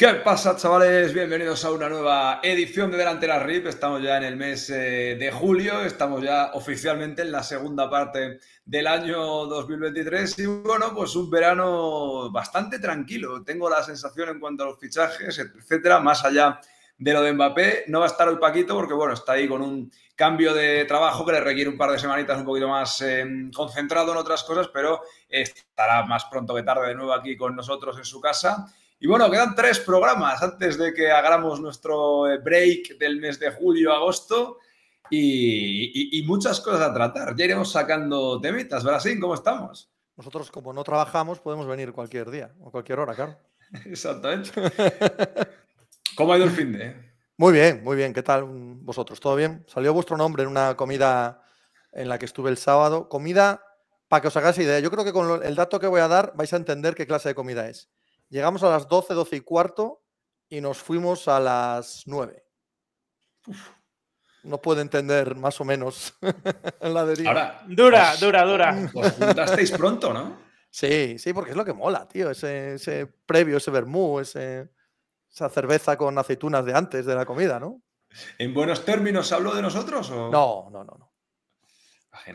¿Qué pasa, chavales? Bienvenidos a una nueva edición de Delantera RIP. Estamos ya en el mes eh, de julio, estamos ya oficialmente en la segunda parte del año 2023 y bueno, pues un verano bastante tranquilo. Tengo la sensación en cuanto a los fichajes, etcétera, más allá de lo de Mbappé. No va a estar hoy Paquito porque, bueno, está ahí con un cambio de trabajo que le requiere un par de semanitas un poquito más eh, concentrado en otras cosas, pero estará más pronto que tarde de nuevo aquí con nosotros en su casa. Y bueno, quedan tres programas antes de que hagamos nuestro eh, break del mes de julio-agosto y, muchas cosas a tratar. Ya iremos sacando temitas. Brasil, ¿cómo estamos? Nosotros, como no trabajamos, podemos venir cualquier día o cualquier hora, claro. Exactamente. ¿Cómo ha ido el fin de? Muy bien, muy bien. ¿Qué tal vosotros? ¿Todo bien? Salió vuestro nombre en una comida en la que estuve el sábado. Comida, para que os hagáis idea, yo creo que con el dato que voy a dar vais a entender qué clase de comida es. Llegamos a las 12, 12 y cuarto y nos fuimos a las 9. no puede entender más o menos la deriva. dura, dura, dura. Os juntasteis pronto, ¿no? Sí, sí, porque es lo que mola, tío. Ese, previo, ese vermú, ese, esa cerveza con aceitunas de antes de la comida, ¿no? ¿En buenos términos habló de nosotros? No, no, no, no.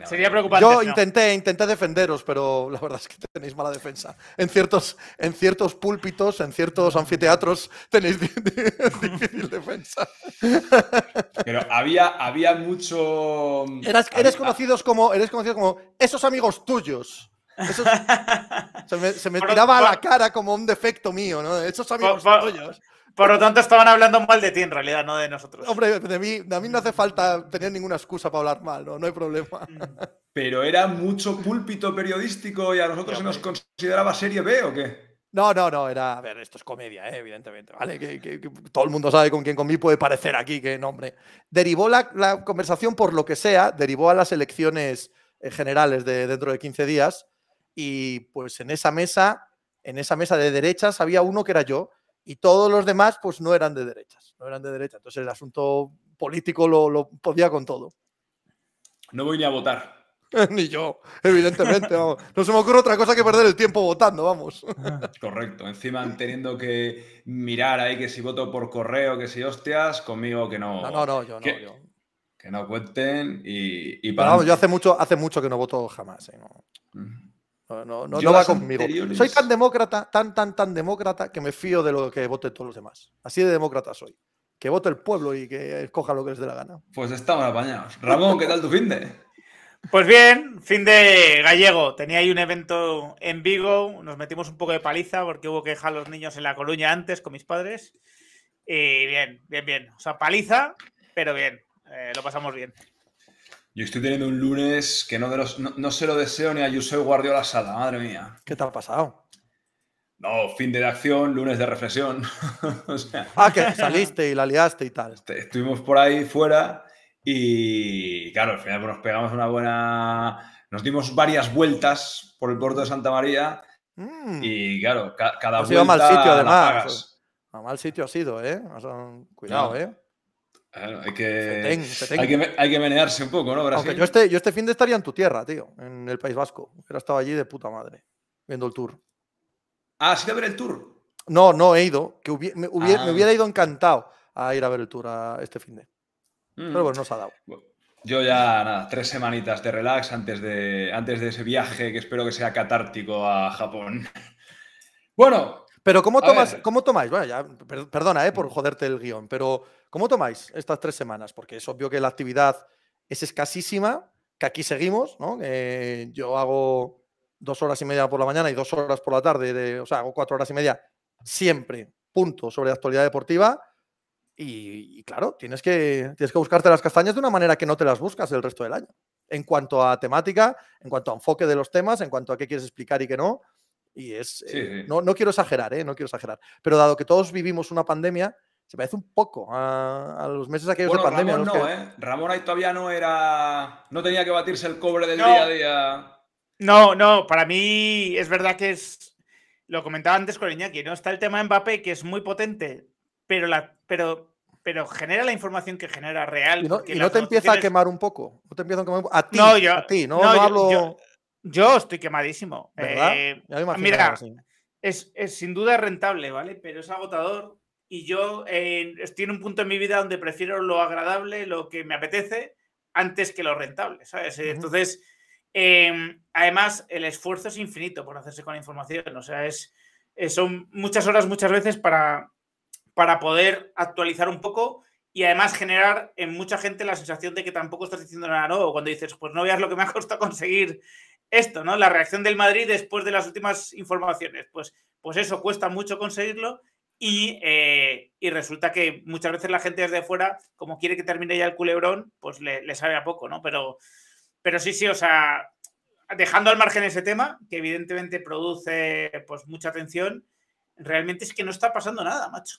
Sería preocupante. Yo intenté, intenté defenderos, pero la verdad es que tenéis mala defensa. En ciertos, en ciertos púlpitos, en ciertos anfiteatros, tenéis difícil defensa. Pero había, había mucho. eres, conocidos como, eres conocido como esos amigos tuyos. se, me, tiraba a la cara como un defecto mío, ¿no? Esos son por, Por lo tanto, estaban hablando mal de ti en realidad, no de nosotros. Hombre, de mí, mí no hace falta tener ninguna excusa para hablar mal, no, hay problema. Mm. Pero era mucho púlpito periodístico y a nosotros se nos consideraba serie B o qué? No, no, no, era, ver, esto es comedia, ¿eh? evidentemente, ¿vale? Que, todo el mundo sabe con quién conmigo puede parecer aquí, qué nombre. Derivó la, conversación por lo que sea, derivó a las elecciones eh, generales de dentro de 15 días, y pues en esa mesa, en esa mesa de derechas había uno que era yo y todos los demás pues no eran de derechas, no eran de derecha. Entonces el asunto político lo, podía con todo. No voy ni a votar. ni yo, evidentemente. No se me ocurre otra cosa que perder el tiempo votando, vamos. Ah. Correcto. Encima teniendo que mirar ahí que si voto por correo, que si hostias, conmigo que no. No, no, no, yo no. Que, no cuenten y, para. vamos, yo hace mucho, hace mucho que no voto jamás. ¿eh? No, va conmigo. Soy tan demócrata, tan, tan, tan demócrata que me fío de lo que voten todos los demás. Así de demócrata soy. Que vote el pueblo y que escoja lo que les dé la gana. Pues estamos apañados. Ramón, ¿qué tal tu fin de? Pues bien, fin de gallego. Tenía ahí un evento en Vigo, nos metimos un poco de paliza porque hubo que dejar a los niños en La Coruña antes con mis padres. Y bien, bien, bien. O sea, paliza, pero bien. Eh, lo pasamos bien. Yo estoy teniendo un lunes que no, de los, no, se lo deseo ni a Josep Guardiola Sala, madre mía. ¿Qué te ha pasado? No, fin de acción, lunes de reflexión. ah, que saliste y la liaste y tal. Este, estuvimos por ahí fuera y claro, al final nos pegamos una buena... Nos dimos varias vueltas por el puerto de Santa María mm. y claro, cada vuelta... Ha mal sitio además. A mal sitio ha sido, ¿eh? cuidado, ¿eh? hay, que, Hay, que, menearse un poco, ¿no? Brasil? Este, yo este, fin de estaría en tu tierra, tío, en el País Vasco. Hubiera estado allí de puta madre, viendo el tour. Ah, ¿has ido a ver el tour? No, no he ido. Que me, ah. hubiera, ido encantado a ir a ver el tour a este fin de. Mm. Pero pues no se ha dado. Yo ya, nada, tres semanitas de relax antes de, antes de ese viaje que espero que sea catártico a Japón. bueno, pero ¿cómo tomáis? Bueno, perdona eh, por mm. joderte el guión, pero ¿cómo tomáis estas tres semanas? Porque es obvio que la actividad es escasísima, que aquí seguimos, ¿no? yo hago dos horas y media por la mañana y dos horas por la tarde, de, o sea, hago cuatro horas y media siempre, punto, sobre la actualidad deportiva. Y, claro, tienes que, tienes que buscarte las castañas de una manera que no te las buscas el resto del año. En cuanto a temática, en cuanto a enfoque de los temas, en cuanto a qué quieres explicar y qué no. Y es, eh, No, no, quiero exagerar, ¿eh? no quiero exagerar. Pero dado que todos vivimos una pandemia, se parece un poco a, los meses aquellos de pandemia. Ramón no, ¿eh? Ramón ahí todavía no era. No tenía que batirse el cobre del día a día. No, no, para mí es verdad que es. Lo comentaba antes con que ¿no? Está el tema de Mbappé, que es muy potente, pero, la, pero, pero genera la información que genera real. Y no, te empieza a quemar un poco. No te empieza a quemar A ti, a ti, no, hablo. Yo estoy quemadísimo. Eh, mira, es, sin duda rentable, ¿vale? Pero es agotador y yo eh, estoy en un punto en mi vida donde prefiero lo agradable, lo que me apetece, antes que lo rentable, ¿sabes? Entonces, em, además, el esfuerzo es infinito por hacerse con la información, o sea, es, son muchas horas, muchas veces para, para poder actualizar un poco y además generar en mucha gente la sensación de que tampoco estás diciendo nada nuevo. Cuando dices, pues no veas lo que me ha costado conseguir esto, ¿no? La reacción del Madrid después de las últimas informaciones. Pues, pues eso cuesta mucho conseguirlo y, eh, resulta que muchas veces la gente desde fuera, como quiere que termine ya el culebrón, pues le, sabe a poco, ¿no? Pero, pero sí, sí, o sea, dejando al margen ese tema, que evidentemente produce pues mucha atención, realmente es que no está pasando nada, macho.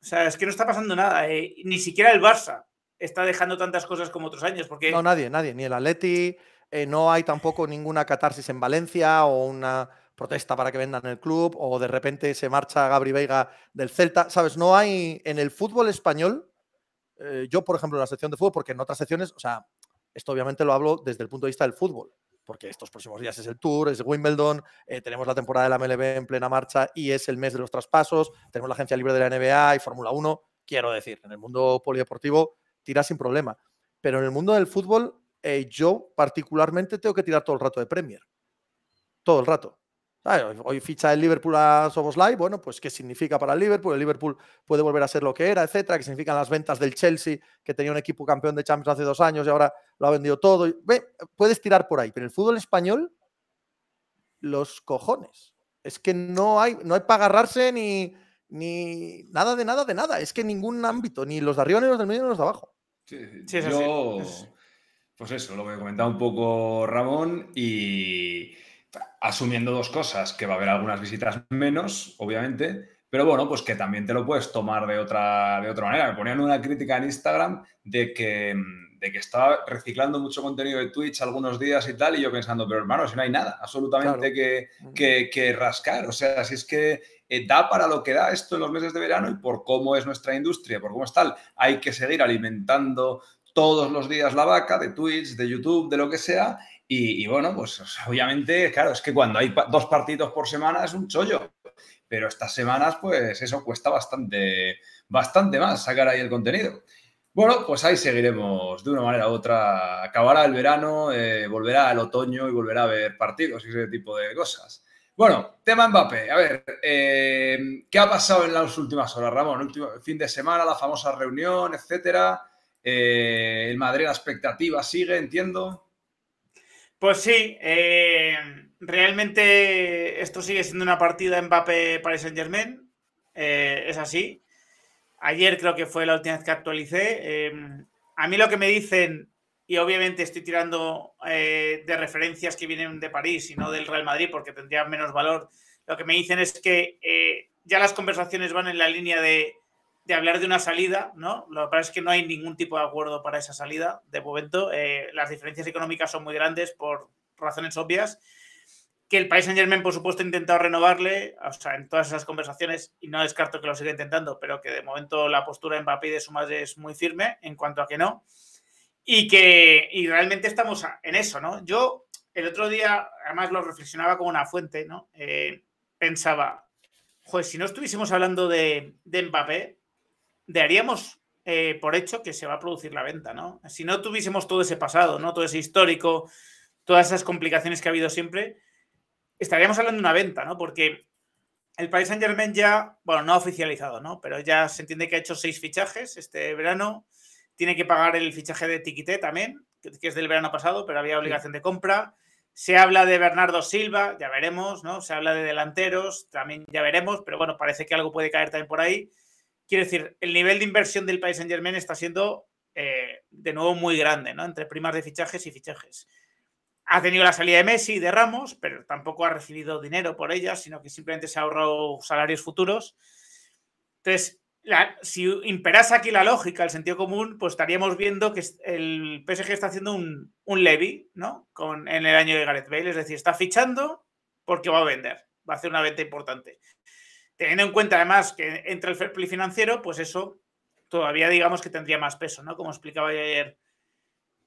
O sea, es que no está pasando nada. Eh, ni siquiera el Barça está dejando tantas cosas como otros años. Porque... No, nadie, nadie. Ni el Atleti, eh, no hay tampoco ninguna catarsis en Valencia o una protesta para que vendan el club o de repente se marcha Gabri Veiga del Celta, ¿sabes? No hay en el fútbol español, eh, yo por ejemplo en la sección de fútbol, porque en otras secciones, o sea, esto obviamente lo hablo desde el punto de vista del fútbol, porque estos próximos días es el Tour, es Wimbledon, eh, tenemos la temporada de la MLB en plena marcha y es el mes de los traspasos, tenemos la agencia libre de la NBA y Fórmula 1, quiero decir, en el mundo polideportivo tira sin problema, pero en el mundo del fútbol eh, yo particularmente tengo que tirar todo el rato de Premier. Todo el rato. Hoy ficha el Liverpool a live bueno, pues ¿qué significa para el Liverpool? El Liverpool puede volver a ser lo que era, etcétera, ¿Qué significan las ventas del Chelsea, que tenía un equipo campeón de Champions hace dos años y ahora lo ha vendido todo. Ve, puedes tirar por ahí, pero el fútbol español, los cojones. Es que no hay, no hay para agarrarse ni, nada de nada de nada. Es que ningún ámbito, ni los de arriba, ni los del medio, ni los de abajo. Sí, sí, yo, pues eso, lo que comentaba un poco Ramón y asumiendo dos cosas, que va a haber algunas visitas menos, obviamente, pero bueno, pues que también te lo puedes tomar de otra, de otra manera. Me ponían una crítica en Instagram de que, que estaba reciclando mucho contenido de Twitch algunos días y tal, y yo pensando, pero hermano, si no hay nada, absolutamente que, rascar. O sea, si es que eh, da para lo que da esto en los meses de verano y por cómo es nuestra industria, por cómo es tal, hay que seguir alimentando todos los días la vaca, de Twitch, de YouTube, de lo que sea. Y, bueno, pues obviamente, claro, es que cuando hay dos partidos por semana es un chollo. Pero estas semanas, pues eso cuesta bastante, bastante más sacar ahí el contenido. Bueno, pues ahí seguiremos de una manera u otra. Acabará el verano, eh, volverá el otoño y volverá a ver partidos y ese tipo de cosas. Bueno, tema Mbappé. A ver, eh, ¿qué ha pasado en las últimas horas, Ramón? Último, fin de semana, la famosa reunión, etcétera. Eh, el Madrid, la expectativa sigue, entiendo. Pues sí, eh, realmente esto sigue siendo una partida mbappé para Saint-Germain. Eh, es así. Ayer creo que fue la última vez que actualicé. a mí lo que me dicen, y obviamente estoy tirando de referencias que vienen de París y no del Real Madrid porque tendrían menos valor, lo que me dicen es que ya las conversaciones van en la línea de de hablar de una salida, ¿no? Lo que pasa es que no hay ningún tipo de acuerdo para esa salida de momento. Eh, las diferencias económicas son muy grandes por razones obvias. Que el país Saint Germain, por supuesto, ha intentado renovarle, o sea, en todas esas conversaciones, y no descarto que lo siga intentando, pero que de momento la postura de Mbappé y de su madre es muy firme en cuanto a que no. Y que y realmente estamos en eso, ¿no? Yo el otro día, además lo reflexionaba como una fuente, ¿no? Eh, pensaba, joder, si no estuviésemos hablando de, de Mbappé, daríamos eh, por hecho que se va a producir la venta, ¿no? Si no tuviésemos todo ese pasado, ¿no? Todo ese histórico, todas esas complicaciones que ha habido siempre, estaríamos hablando de una venta, ¿no? Porque el Paris Saint Germain ya, bueno, no ha oficializado, ¿no? Pero ya se entiende que ha hecho seis fichajes este verano. Tiene que pagar el fichaje de Tiquité también, que es del verano pasado, pero había obligación de compra. Se habla de Bernardo Silva, ya veremos, ¿no? Se habla de delanteros, también ya veremos, pero bueno, parece que algo puede caer también por ahí. Quiero decir, el nivel de inversión del país en Germain está siendo eh, de nuevo muy grande, ¿no? Entre primas de fichajes y fichajes. Ha tenido la salida de Messi y de Ramos, pero tampoco ha recibido dinero por ella, sino que simplemente se ha ahorrado salarios futuros. Entonces, si imperase aquí la lógica, el sentido común, pues estaríamos viendo que el PSG está haciendo un, levy, ¿no? Con, en el año de Gareth Bale, es decir, está fichando porque va a vender, va a hacer una venta importante. Teniendo en cuenta además que entra el fair play financiero, pues eso todavía digamos que tendría más peso, ¿no? Como explicaba ayer.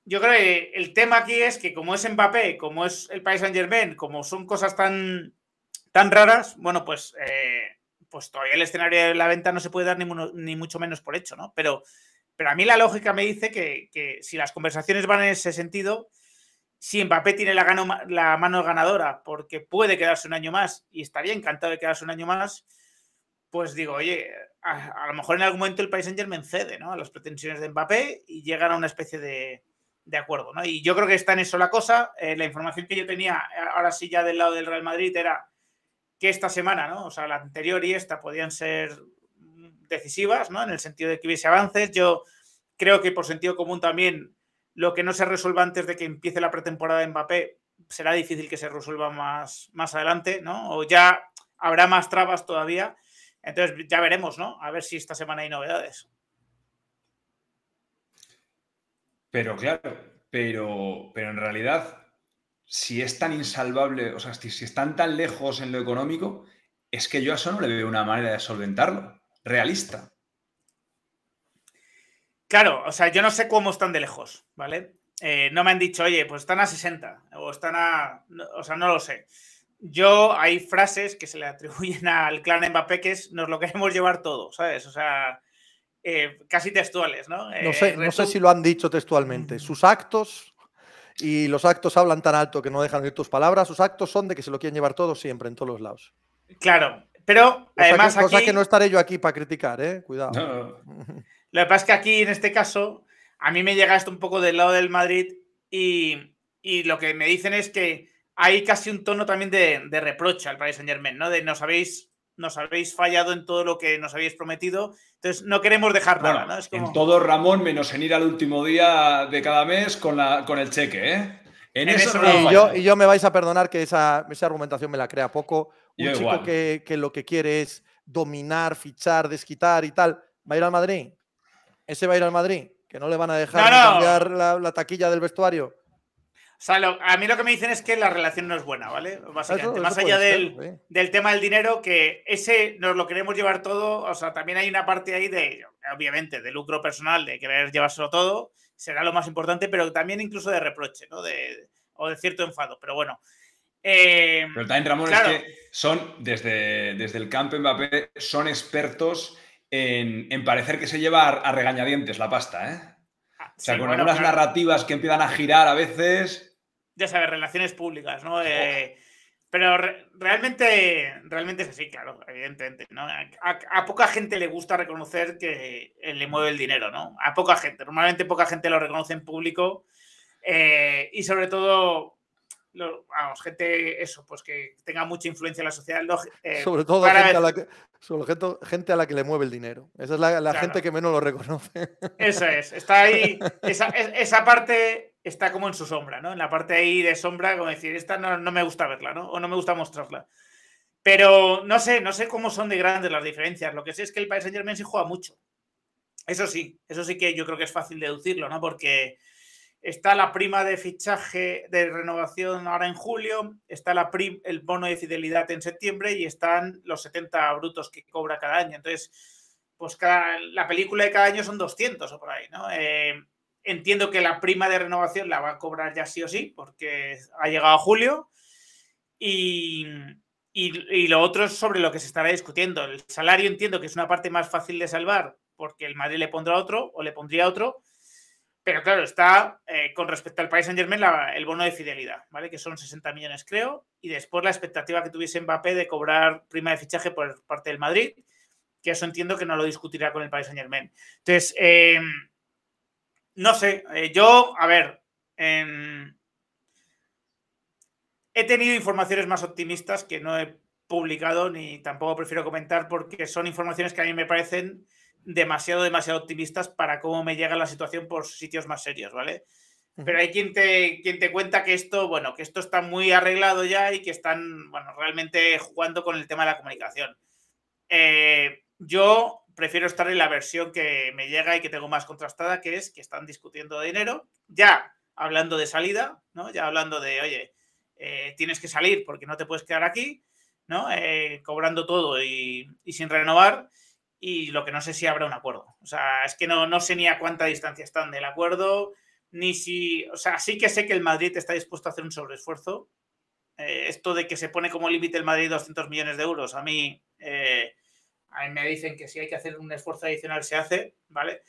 Yo creo que el tema aquí es que como es Mbappé, como es el país Saint Germain, como son cosas tan, tan raras, bueno, pues, eh, pues todavía el escenario de la venta no se puede dar ni, mucho menos por hecho, ¿no? Pero, pero a mí la lógica me dice que, si las conversaciones van en ese sentido, si Mbappé tiene la mano ganadora, porque puede quedarse un año más y estaría encantado de quedarse un año más, pues digo, oye, a, lo mejor en algún momento el Paris me cede ¿no? a las pretensiones de Mbappé y llegan a una especie de, acuerdo. ¿no? Y yo creo que está en eso la cosa. Eh, la información que yo tenía, eh, ahora sí ya del lado del Real Madrid, era que esta semana, ¿no? o sea, la anterior y esta podían ser decisivas, ¿no? en el sentido de que hubiese avances. Yo creo que por sentido común también lo que no se resuelva antes de que empiece la pretemporada de Mbappé será difícil que se resuelva más, más adelante, ¿no? o ya habrá más trabas todavía. Entonces ya veremos, ¿no? A ver si esta semana hay novedades. Pero claro, pero, pero en realidad, si es tan insalvable, o sea, si están tan lejos en lo económico, es que yo a eso no le veo una manera de solventarlo, realista. Claro, o sea, yo no sé cómo están de lejos, ¿vale? Eh, no me han dicho, oye, pues están a 60 o están a... O sea, no lo sé yo hay frases que se le atribuyen al clan Mbappé que es nos lo queremos llevar todo, ¿sabes? O sea, eh, casi textuales, ¿no? no, eh, sé, no sé si lo han dicho textualmente. Mm. Sus actos, y los actos hablan tan alto que no dejan ir tus palabras, sus actos son de que se lo quieren llevar todo siempre, en todos los lados. Claro, pero además. que, no estaré yo aquí para criticar, ¿eh? Cuidado. Lo que pasa es que aquí, en este caso, a mí me llega esto un poco del lado del Madrid y lo que me dicen es que hay casi un tono también de, reprocha reproche al Paris Saint Germain, ¿no? De nos habéis, fallado en todo lo que nos habéis prometido, entonces no queremos dejar nada, En todo, Ramón, menos en ir al último día de cada mes con, la, con el cheque, ¿eh? En, yo, y, yo, me vais a perdonar que esa, argumentación me la crea poco. Un chico que, lo que quiere es dominar, fichar, desquitar y tal, va a ir al Madrid. Ese va a ir al Madrid, que no le van a dejar cambiar la, taquilla del vestuario. O sea, a mí lo que me dicen es que la relación no es buena, ¿vale? más allá del, tema del dinero, que ese nos lo queremos llevar todo, o sea, también hay una parte ahí de, obviamente, de lucro personal, de querer llevárselo todo, será lo más importante, pero también incluso de reproche, ¿no? De, o de cierto enfado, pero bueno. Eh, pero también, Ramón, es que son, desde, desde el campo Mbappé, son expertos en, parecer que se lleva a, regañadientes la pasta, ¿eh? Ah, o sea, con algunas narrativas que empiezan a girar a veces, ya sabes, relaciones públicas, ¿no? Eh, pero realmente, realmente es así, claro, evidentemente, ¿no? A, poca gente le gusta reconocer que eh, le mueve el dinero, ¿no? A poca gente. Normalmente poca gente lo reconoce en público eh, y sobre todo gente, eso, pues que tenga mucha influencia en la sociedad. sobre todo gente, a la que, gente, a la que le mueve el dinero. Esa es la, gente que menos lo reconoce. Eso es, está ahí, esa, esa parte está como en su sombra, ¿no? En la parte ahí de sombra, como decir, esta no, me gusta verla, ¿no? O no me gusta mostrarla. Pero no sé, no sé cómo son de grandes las diferencias. Lo que sé es que el Paris Saint juega mucho. Eso sí, eso sí que yo creo que es fácil deducirlo, ¿no? Porque está la prima de fichaje de renovación ahora en julio, está la el bono de fidelidad en septiembre y están los 70 brutos que cobra cada año. Entonces, pues la película de cada año son 200 o por ahí, ¿no? Eh, Entiendo que la prima de renovación la va a cobrar ya sí o sí, porque ha llegado a julio. Y, lo otro es sobre lo que se estará discutiendo. El salario entiendo que es una parte más fácil de salvar, porque el Madrid le pondrá otro o le pondría otro. Pero claro, está eh, con respecto al país Saint Germain el bono de fidelidad, ¿vale? Que son 60 millones, creo. Y después la expectativa que tuviese Mbappé de cobrar prima de fichaje por parte del Madrid, que eso entiendo que no lo discutirá con el país Saint Germain. Entonces, eh, no sé, eh, yo, a ver, em, he tenido informaciones más optimistas que no he publicado ni tampoco prefiero comentar porque son informaciones que a mí me parecen demasiado, demasiado optimistas para cómo me llega la situación por sitios más serios, ¿vale? Pero hay quien te, quien te cuenta que esto, bueno, que esto está muy arreglado ya y que están, bueno, realmente jugando con el tema de la comunicación. Eh, yo prefiero estar en la versión que me llega y que tengo más contrastada, que es que están discutiendo dinero, ya hablando de salida, ¿no? Ya hablando de, oye, eh, tienes que salir porque no te puedes quedar aquí, ¿no? Eh, cobrando todo y, y, sin renovar. Y lo que no sé si habrá un acuerdo. O sea, es que no, no sé ni a cuánta distancia están del acuerdo, ni si. O sea, sí que sé que el Madrid está dispuesto a hacer un sobreesfuerzo. Eh, esto de que se pone como límite el Madrid 200 millones de euros, a mí. Eh, a mí me dicen que si hay que hacer un esfuerzo adicional se hace, ¿vale?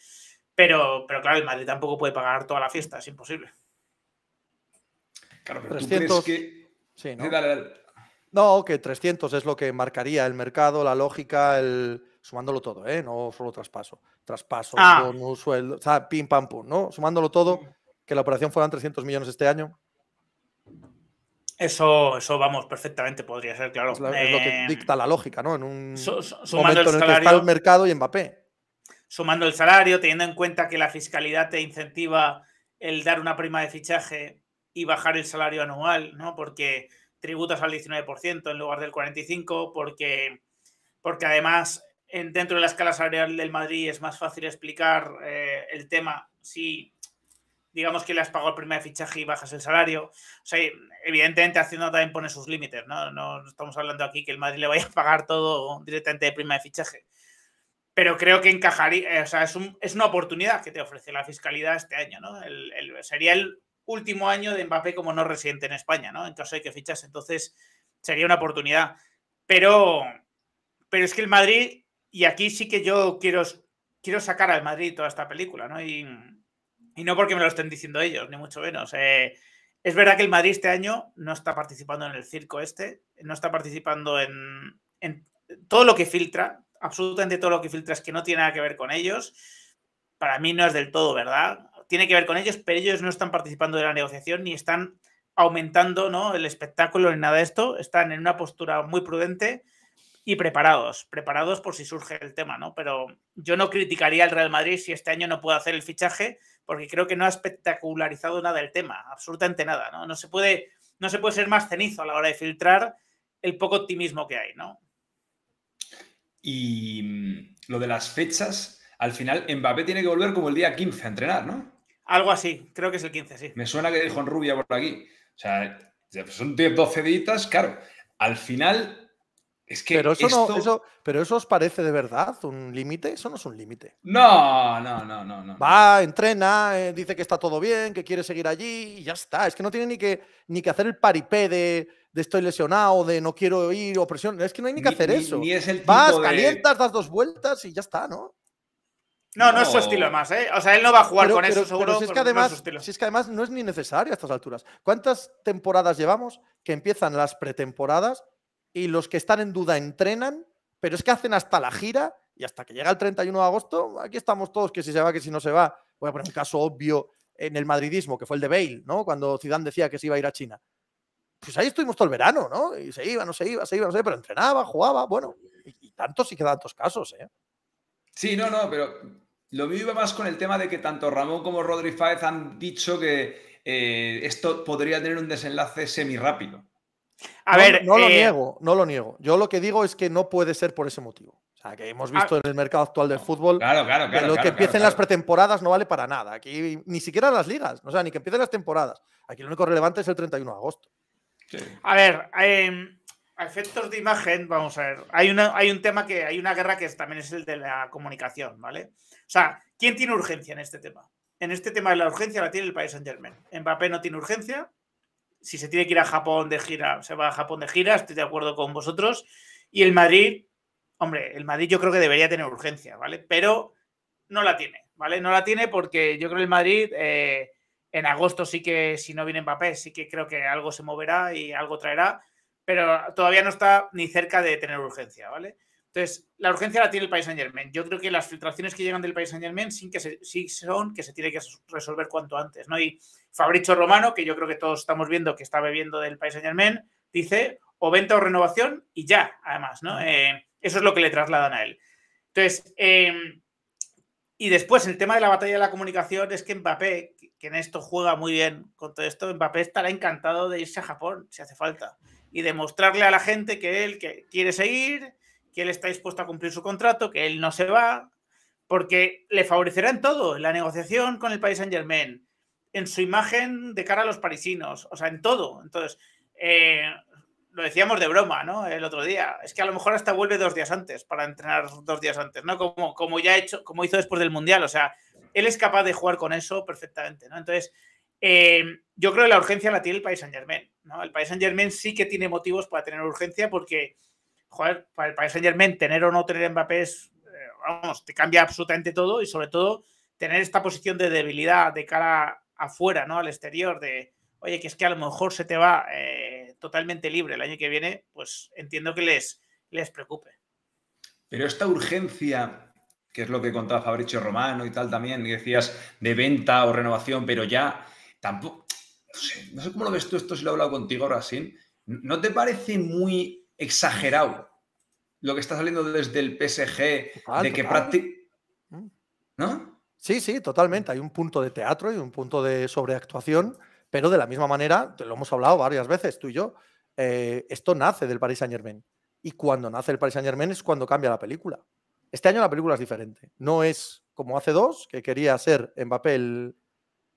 Pero, pero claro, el Madrid tampoco puede pagar toda la fiesta, es imposible. Claro, pero 300, ¿no? dale, No, que 300 es lo que marcaría el mercado, la lógica, el sumándolo todo, ¿eh? No solo traspaso. Traspaso, ah. sueldo, o sea, pim, pam, pum, ¿no? Sumándolo todo, que la operación fueran 300 millones este año, eso, eso vamos, perfectamente podría ser, claro. Es, lo que em, dicta la lógica, ¿no? En un el en salario, el mercado y Mbappé. Sumando el salario, teniendo en cuenta que la fiscalidad te incentiva el dar una prima de fichaje y bajar el salario anual, ¿no? Porque tributas al 19% en lugar del 45%, porque, porque además en, dentro de la escala salarial del Madrid es más fácil explicar eh, el tema si digamos que le has pagado el primer fichaje y bajas el salario. O sea, evidentemente Hacienda también pone sus límites, ¿no? No estamos hablando aquí que el Madrid le vaya a pagar todo directamente de prima de fichaje. Pero creo que encajaría, eh, o sea, es, un, es una oportunidad que te ofrece la fiscalidad este año, ¿no? El, sería el último año de Mbappé como no residente en España, ¿no? En caso de que fichas entonces sería una oportunidad. Pero, pero es que el Madrid, y aquí sí que yo quiero, quiero sacar al Madrid toda esta película, ¿no? Y, y no porque me lo estén diciendo ellos, ni mucho menos. Eh, es verdad que el Madrid este año no está participando en el circo este, no está participando en, todo lo que filtra, absolutamente todo lo que filtra es que no tiene nada que ver con ellos. Para mí no es del todo, ¿verdad? Tiene que ver con ellos, pero ellos no están participando de la negociación ni están aumentando ¿no? el espectáculo ni nada de esto. Están en una postura muy prudente y preparados, preparados por si surge el tema, ¿no? Pero yo no criticaría al Real Madrid si este año no puede hacer el fichaje, porque creo que no ha espectacularizado nada el tema, absolutamente nada, ¿no? No se puede, no se puede ser más cenizo a la hora de filtrar el poco optimismo que hay, ¿no? Y mm, lo de las fechas, al final Mbappé tiene que volver como el día 15 a entrenar, ¿no? Algo así, creo que es el 15, sí. Me suena que dijo en Rubia por aquí. O sea, son 10, 12 deditas, claro. Al final pero eso, pero eso os parece de verdad un límite, eso no es un límite. No, no, no, no, Va, entrena, eh, dice que está todo bien, que quiere seguir allí y ya está. Es que no tiene ni que, ni que hacer el paripé de, estoy lesionado, de no quiero ir o presión. Es que no hay ni que hacer eso. Vas, calientas, das dos vueltas y ya está, ¿no? No, no, es su estilo más, ¿eh? O sea, él no va a jugar con eso seguro. además, si es que además no es ni necesario a estas alturas. ¿Cuántas temporadas llevamos que empiezan las pretemporadas y los que están en duda entrenan, pero es que hacen hasta la gira y hasta que llega el 31 de agosto, aquí estamos todos, que si se va, que si no se va. Voy a poner un caso obvio en el madridismo, que fue el de Bale, ¿no? Cuando Zidane decía que se iba a ir a China. Pues ahí estuvimos todo el verano, ¿no? Y se iba, no se iba, se iba, no se pero entrenaba, jugaba, bueno. Y, tantos y que tantos casos, ¿eh? Sí, no, no, pero lo mío iba más con el tema de que tanto Ramón como Rodri Fáez han dicho que eh, esto podría tener un desenlace semirápido. A no, ver, no lo eh, niego, no lo niego. Yo lo que digo es que no puede ser por ese motivo. O sea, que hemos ah. visto en el mercado actual del fútbol que lo que empiecen las pretemporadas no vale para nada. Aquí ni siquiera las ligas, o sea, ni que empiecen las temporadas. Aquí lo único relevante es el 31 de agosto. A ver, em, a efectos de imagen, vamos a ver. Hay, un tema que hay una guerra que también es el de la comunicación, ¿vale? O sea, ¿quién tiene urgencia en este tema? En este tema de la urgencia la tiene el país Saint Germain. Mbappé no tiene urgencia, si se tiene que ir a Japón de gira, se va a Japón de gira, estoy de acuerdo con vosotros. Y el Madrid, hombre, el Madrid yo creo que debería tener urgencia, ¿vale? Pero no la tiene, ¿vale? No la tiene porque yo creo que el Madrid eh, en agosto sí que, si no viene Mbappé, sí que creo que algo se moverá y algo traerá, pero todavía no está ni cerca de tener urgencia, ¿vale? Entonces, la urgencia la tiene el País Saint Germain. Yo creo que las filtraciones que llegan del País Saint Germain sí, que son que se tiene que resolver cuanto antes. ¿no? Y Fabricio Romano, que yo creo que todos estamos viendo que está bebiendo del País Saint Germain, dice o venta o renovación y ya, además. ¿no? Eh, eso es lo que le trasladan a él. Entonces, em, y después el tema de la batalla de la comunicación es que Mbappé, que en esto juega muy bien con todo esto, Mbappé estará encantado de irse a Japón si hace falta y demostrarle a la gente que él que quiere seguir que él está dispuesto a cumplir su contrato, que él no se va, porque le favorecerá en todo, en la negociación con el país Saint Germain, en su imagen de cara a los parisinos, o sea, en todo. Entonces, eh, lo decíamos de broma, ¿no? El otro día. Es que a lo mejor hasta vuelve dos días antes para entrenar dos días antes, ¿no? Como, como ya hecho, como hizo después del Mundial. O sea, él es capaz de jugar con eso perfectamente, ¿no? Entonces, eh, yo creo que la urgencia la tiene el país Saint Germain, ¿no? El país Saint Germain sí que tiene motivos para tener urgencia porque joder, para el país Saint Germain tener o no tener Mbappé eh, vamos, te cambia absolutamente todo y sobre todo tener esta posición de debilidad de cara afuera, ¿no? Al exterior, de, oye, que es que a lo mejor se te va eh, totalmente libre el año que viene, pues entiendo que les, les preocupe. Pero esta urgencia, que es lo que contaba Fabricio Romano y tal también, decías de venta o renovación, pero ya tampoco, no sé, cómo lo ves tú esto si lo he hablado contigo, ¿sí? ¿no te parece muy exagerado lo que está saliendo desde el PSG, de que prácticamente... Mm. ¿No? Sí, sí, totalmente. Hay un punto de teatro y un punto de sobreactuación, pero de la misma manera, te lo hemos hablado varias veces tú y yo, eh, esto nace del Paris Saint Germain. Y cuando nace el Paris Saint Germain es cuando cambia la película. Este año la película es diferente. No es como hace dos, que quería ser Mbappé el,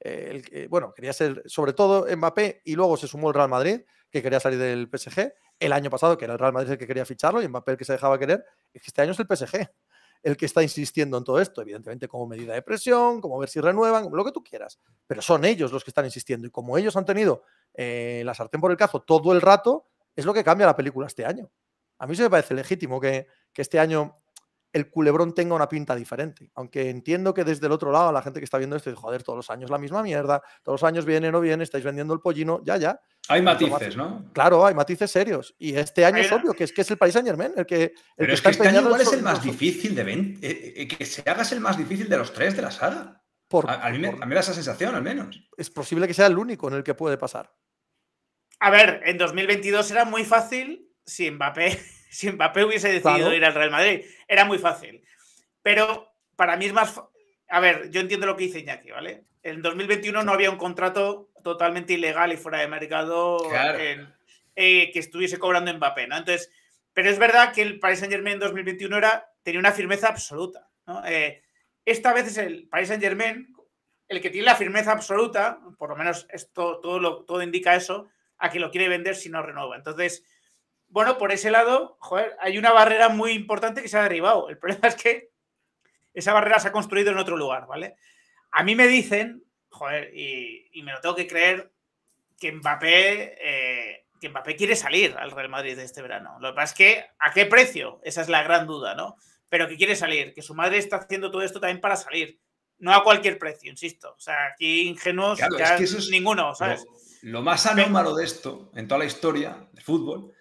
eh, bueno, quería ser sobre todo Mbappé y luego se sumó el Real Madrid, que quería salir del PSG el año pasado, que era el Real Madrid el que quería ficharlo y Mbappé papel que se dejaba querer, es que este año es el PSG el que está insistiendo en todo esto, evidentemente como medida de presión, como ver si renuevan, lo que tú quieras, pero son ellos los que están insistiendo y como ellos han tenido eh, la sartén por el cazo todo el rato, es lo que cambia la película este año. A mí se me parece legítimo que este año el culebrón tenga una pinta diferente. Aunque entiendo que desde el otro lado, la gente que está viendo esto joder, todos los años la misma mierda, todos los años viene, no viene, estáis vendiendo el pollino, ya, ya. Hay matices, ¿no? Claro, hay matices serios. Y este año es obvio que es, que es el país Saint Germain el que. Pero es que este año es el más difícil de eh, eh, que se haga es el más difícil de los tres de la sala. Por, a, mí, me da esa sensación, al menos. Es posible que sea el único en el que puede pasar. A ver, en 2022 era muy fácil si Mbappé si Mbappé hubiese decidido ir al Real Madrid, era muy fácil. Pero para mí es más. A ver, yo entiendo lo que dice Iñaki, ¿vale? En 2021 no había un contrato totalmente ilegal y fuera de mercado eh, que estuviese cobrando Mbappé, ¿no? Entonces, pero es verdad que el Paris Saint-Germain en 2021 era, tenía una firmeza absoluta, ¿no? Eh, esta vez es el Paris Saint-Germain el que tiene la firmeza absoluta, por lo menos esto, todo, lo, todo indica eso, a que lo quiere vender si no renueva. Entonces, bueno, por ese lado, joder, hay una barrera muy importante que se ha derribado. El problema es que esa barrera se ha construido en otro lugar, ¿vale? A mí me dicen, joder, y, me lo tengo que creer, que Mbappé, eh, que Mbappé quiere salir al Real Madrid de este verano. Lo que pasa es que, ¿a qué precio? Esa es la gran duda, ¿no? Pero que quiere salir, que su madre está haciendo todo esto también para salir. No a cualquier precio, insisto. O sea, aquí ingenuos ninguno, ¿sabes? Lo, más anómalo de esto en toda la historia de fútbol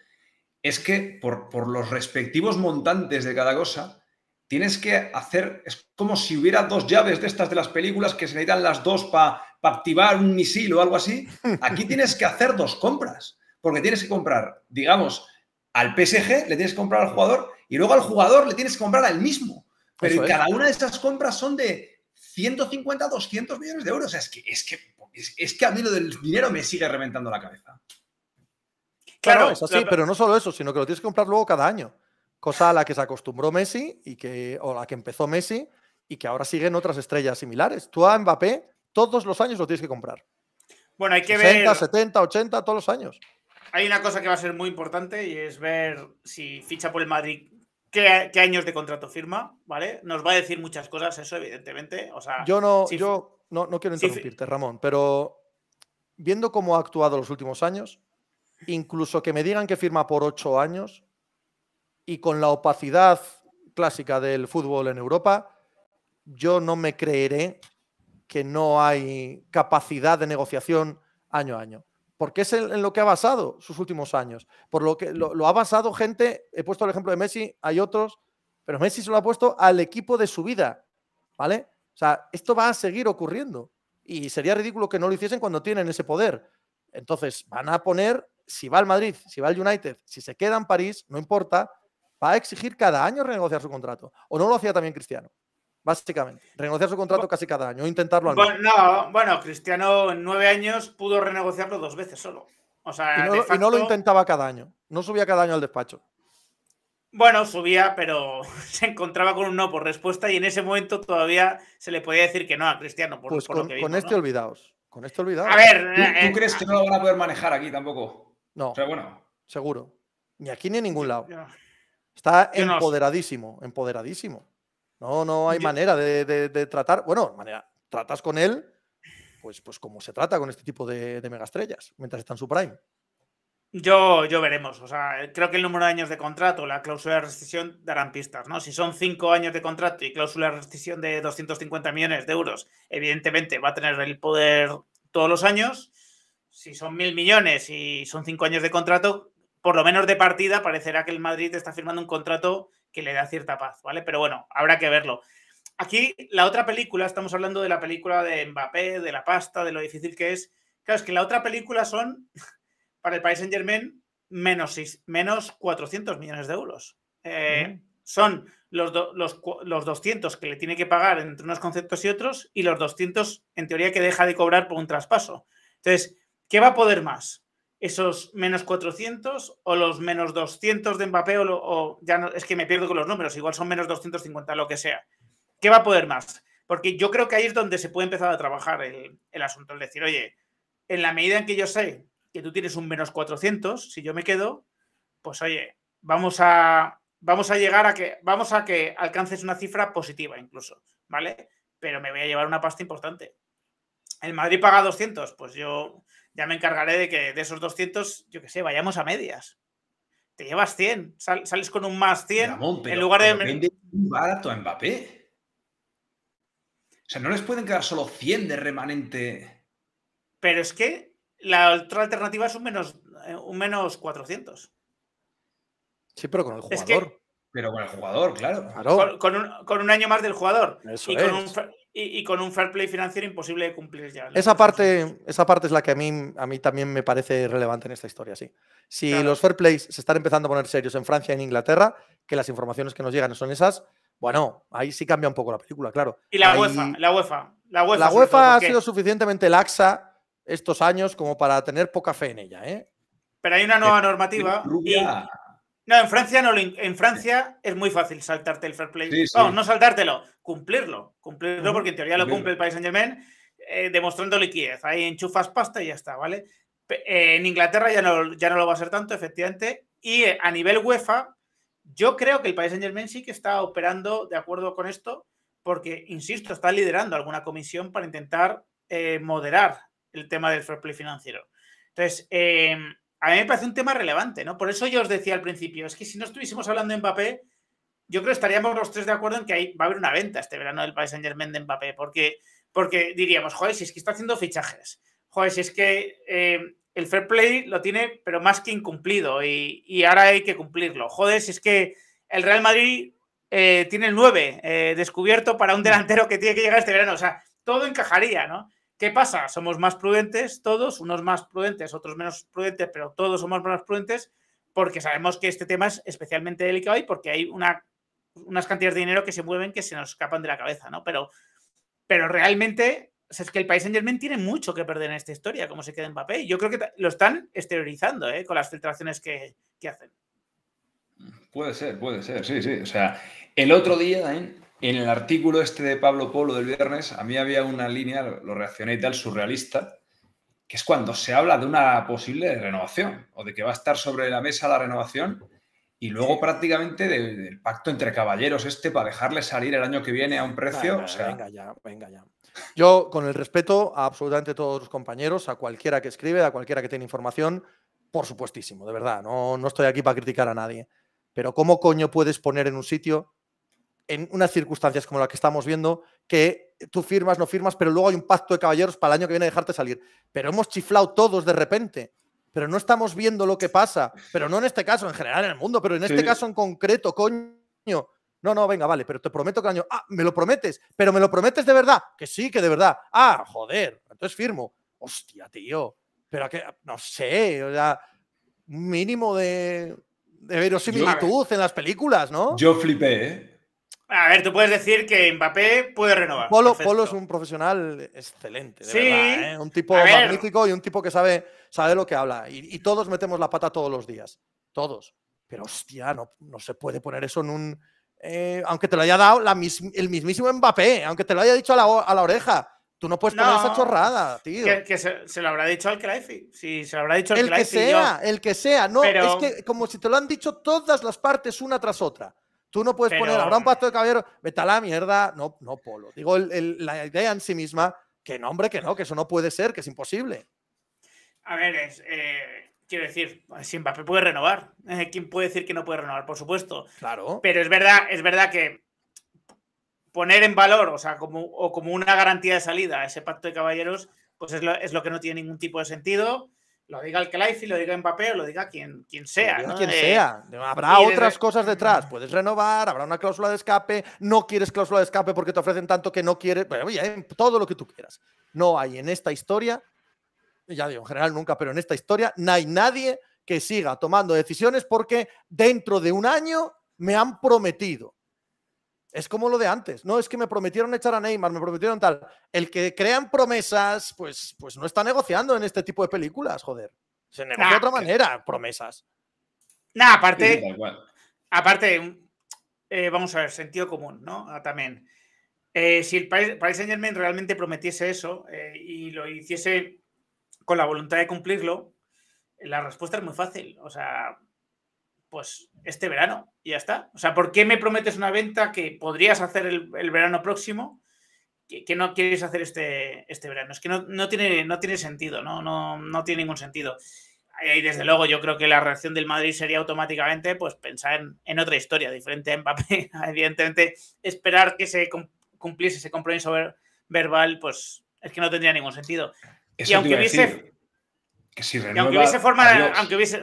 es que por, por los respectivos montantes de cada cosa, tienes que hacer, es como si hubiera dos llaves de estas de las películas que se necesitan las dos para activar un misil o algo así. Aquí tienes que hacer dos compras, porque tienes que comprar, digamos, al PSG le tienes que comprar al jugador y luego al jugador le tienes que comprar al mismo. Pero cada una de esas compras son de 150, 200 millones de euros. es que, es que, es que a mí lo del dinero me sigue reventando la cabeza. Claro, es así, pero no solo eso, sino que lo tienes que comprar luego cada año. Cosa a la que se acostumbró Messi y que, o a la que empezó Messi y que ahora siguen otras estrellas similares. Tú a Mbappé todos los años lo tienes que comprar. Bueno, hay que ver. 70, 80, todos los años. Hay una cosa que va a ser muy importante y es ver si ficha por el Madrid qué, años de contrato firma, ¿vale? Nos va a decir muchas cosas eso, evidentemente. O sea, yo no, no, no quiero interrumpirte, Ramón, pero viendo cómo ha actuado los últimos años, incluso que me digan que firma por ocho años y con la opacidad clásica del fútbol en Europa, yo no me creeré que no hay capacidad de negociación año a año. Porque es en lo que ha basado sus últimos años. Por lo que lo, ha basado gente, he puesto el ejemplo de Messi, hay otros, pero Messi se lo ha puesto al equipo de su vida. ¿Vale? O sea, esto va a seguir ocurriendo. Y sería ridículo que no lo hiciesen cuando tienen ese poder. Entonces, van a poner si va al Madrid, si va al United, si se queda en París, no importa, va a exigir cada año renegociar su contrato. ¿O no lo hacía también Cristiano? Básicamente, renegociar su contrato casi cada año, intentarlo bueno, no, bueno, Cristiano en nueve años pudo renegociarlo dos veces solo. O sea, y no, lo intentaba cada año, no subía cada año al despacho. Bueno, subía, pero se encontraba con un no por respuesta y en ese momento todavía se le podía decir que no a Cristiano. Por, pues con, lo que con este olvidaos. olvidados. Con este olvidaos. A ver, tú eh, crees que no lo van a poder manejar aquí tampoco? No. Seguro. Ni aquí ni en ningún lado. Está empoderadísimo, empoderadísimo. No, no hay manera de, tratar. Bueno, manera, tratas con él, pues, pues como se trata con este tipo de, de megastrellas, mientras está en su prime. Yo, yo veremos. O sea, creo que el número de años de contrato, la cláusula de rescisión darán pistas, ¿no? Si son cinco años de contrato y cláusula de rescisión de 250 millones de euros, evidentemente va a tener el poder todos los años si son mil millones y son cinco años de contrato, por lo menos de partida parecerá que el Madrid está firmando un contrato que le da cierta paz, ¿vale? Pero bueno, habrá que verlo. Aquí la otra película, estamos hablando de la película de Mbappé, de la pasta, de lo difícil que es. Claro, es que la otra película son, para el país Saint Germain, menos, menos 400 millones de euros. Eh, son los, los, los, 200 que le tiene que pagar entre unos conceptos y otros y los 200, en teoría, que deja de cobrar por un traspaso. Entonces, ¿Qué va a poder más? ¿Esos menos 400 o los menos 200 de Mbappé? O, ya no, es que me pierdo con los números, igual son menos 250, lo que sea. ¿Qué va a poder más? Porque yo creo que ahí es donde se puede empezar a trabajar el, asunto. Es decir, oye, en la medida en que yo sé que tú tienes un menos 400, si yo me quedo, pues oye, vamos a, vamos a llegar a que, vamos a que alcances una cifra positiva incluso, ¿vale? Pero me voy a llevar una pasta importante. El Madrid paga 200, pues yo ya me encargaré de que de esos 200, yo qué sé, vayamos a medias. Te llevas 100, sales con un más 100 en lugar de... Pero barato a Mbappé. O sea, no les pueden quedar solo 100 de remanente. Pero es que la otra alternativa es un menos, eh, un menos 400. Sí, pero con el jugador. pero con el jugador, claro. Con, un, año más del jugador y, con un fair play financiero imposible de cumplir ya. Esa parte, pues, esa parte es la que a mí, a mí también me parece relevante en esta historia, sí. Si los fair plays se están empezando a poner serios en Francia y en Inglaterra, que las informaciones que nos llegan son esas, bueno, ahí sí cambia un poco la película, claro. Y la UEFA, la UEFA. La UEFA, ha sido suficientemente laxa estos años como para tener poca fe en ella, ¿eh? Pero hay una nueva normativa. Y no, en Francia no en Francia es muy fácil saltarte el fair play. no no saltártelo, cumplirlo. Cumplirlo porque en teoría lo cumple el país Saint Germain, eh, demostrando liquidez. Ahí enchufas pasta y ya está, ¿vale? Eh, en Inglaterra ya no, ya no lo va a ser tanto, efectivamente. Y eh, a nivel UEFA, yo creo que el país Saint Germain sí que está operando de acuerdo con esto, porque, insisto, está liderando alguna comisión para intentar moderar el tema del fair play financiero. Entonces, em, a mí me parece un tema relevante, ¿no? Por eso yo os decía al principio, es que si no estuviésemos hablando de Mbappé, yo creo que estaríamos los tres de acuerdo en que va a haber una venta este verano del Paris Saint Germain de Mbappé, porque, porque diríamos, joder, si es que está haciendo fichajes, joder, si es que eh, el fair play lo tiene, pero más que incumplido y, ahora hay que cumplirlo. Joder, si es que el Real Madrid eh, tiene el 9 eh, descubierto para un delantero que tiene que llegar este verano, o sea, todo encajaría, ¿no? ¿Qué pasa? Somos más prudentes todos, unos más prudentes, otros menos prudentes, pero todos somos más prudentes porque sabemos que este tema es especialmente delicado y porque hay una, unas cantidades de dinero que se mueven que se nos escapan de la cabeza, ¿no? Pero, pero realmente es que el país en tiene mucho que perder en esta historia, como se queda en papel. Yo creo que lo están exteriorizando ¿eh? con las filtraciones que, hacen. Puede ser, puede ser, sí, sí. O sea, el otro día, en ¿eh? En el artículo este de Pablo Polo del viernes, a mí había una línea, lo reaccioné y tal, surrealista, que es cuando se habla de una posible renovación o de que va a estar sobre la mesa la renovación y luego prácticamente del, pacto entre caballeros este para dejarle salir el año que viene a un precio. Venga, venga ya, venga ya. Yo, con el respeto a absolutamente todos los compañeros, a cualquiera que escribe, a cualquiera que tiene información, por supuestísimo, de verdad, no, no estoy aquí para criticar a nadie. Pero ¿cómo coño puedes poner en un sitio en unas circunstancias como la que estamos viendo, que tú firmas, no firmas, pero luego hay un pacto de caballeros para el año que viene dejarte salir. Pero hemos chiflado todos de repente, pero no estamos viendo lo que pasa, pero no en este caso, en general en el mundo, pero en este caso en concreto, coño. No, no, venga, vale, pero te prometo que el año. Ah, me lo prometes, pero me lo prometes de verdad. Que sí, que de verdad. Ah, joder, entonces firmo. Hostia, tío. Pero que, no sé, o sea, mínimo de, de verosimilitud en las películas, ¿no? Yo flipé, ¿eh? A ver, tú puedes decir que Mbappé puede renovar. Polo, Polo es un profesional excelente, de sí. verdad, ¿eh? un tipo magnífico y un tipo que sabe, sabe lo que habla. Y, todos metemos la pata todos los días, todos. Pero hostia, no, no se puede poner eso en un... Eh, aunque te lo haya dado el mismísimo Mbappé, aunque te lo haya dicho a la, a la oreja, Tú no puedes poner esa chorrada, tío. Que, se, lo habrá dicho al Cruyff. Sí, se lo habrá dicho al El que sea, el que sea. No, es que como si te lo han dicho todas las partes una tras otra. Tú no puedes poner, habrá un pacto de caballeros, vete a la mierda, no, no, Polo. Digo, la idea en sí misma, que no, hombre, que no, que eso no puede ser, que es imposible. A ver, eh, quiero decir, pues, si puede renovar, eh, ¿quién puede decir que no puede renovar? Por supuesto. Claro. Pero es verdad, es verdad que poner en valor, o sea, como, o como una garantía de salida a ese pacto de caballeros, pues es lo, es lo que no tiene ningún tipo de sentido lo diga el Clive, lo diga en papel, lo diga quien, quien sea. Quien eh, sea. Habrá otras cosas detrás. Puedes renovar, habrá una cláusula de escape. No quieres cláusula de escape porque te ofrecen tanto que no quieres. Bueno, eh, todo lo que tú quieras. No hay en esta historia, ya digo, en general nunca, pero en esta historia, no hay nadie que siga tomando decisiones porque dentro de un año me han prometido. Es como lo de antes. No, es que me prometieron echar a Neymar, me prometieron tal. El que crean promesas, pues, pues no está negociando en este tipo de películas, joder. Se negocia de otra manera, promesas. Nada, aparte. aparte, mm, eh, vamos a ver, sentido común, ¿no? Ah, también. Eh, si el país, Paris Saint realmente prometiese eso eh, y lo hiciese con la voluntad de cumplirlo, la respuesta es muy fácil. O sea, pues este verano y ya está. O sea, ¿por qué me prometes una venta que podrías hacer el, verano próximo que, no quieres hacer este, este verano? Es que no, tiene, no tiene sentido, ¿no? No, no tiene ningún sentido. Y desde luego yo creo que la reacción del Madrid sería automáticamente pues pensar en, otra historia, diferente a Mbappé. Evidentemente, esperar que se cumpliese ese compromiso verbal, pues es que no tendría ningún sentido. y aunque hubiese, que sí y aunque forma, aunque hubiese,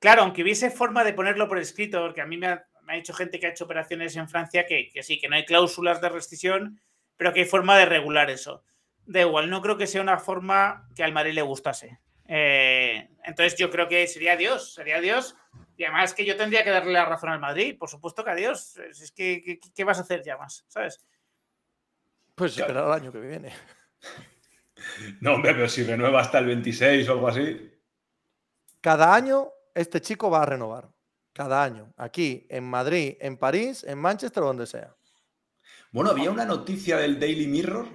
Claro, aunque hubiese forma de ponerlo por escrito, porque a mí me ha, dicho hecho gente que ha hecho operaciones en Francia que, sí, que no hay cláusulas de rescisión, pero que hay forma de regular eso. Da igual, no creo que sea una forma que al Madrid le gustase. Eh, entonces yo creo que sería Dios, sería Dios. Y además que yo tendría que darle la razón al Madrid, por supuesto que Dios. Es que, ¿qué, vas a hacer ya más? ¿Sabes? Pues esperar el año que viene. No, hombre, pero si renueva hasta el 26 o algo así. Cada año este chico va a renovar cada año, aquí, en Madrid, en París, en Manchester, o donde sea. Bueno, había una noticia del Daily Mirror,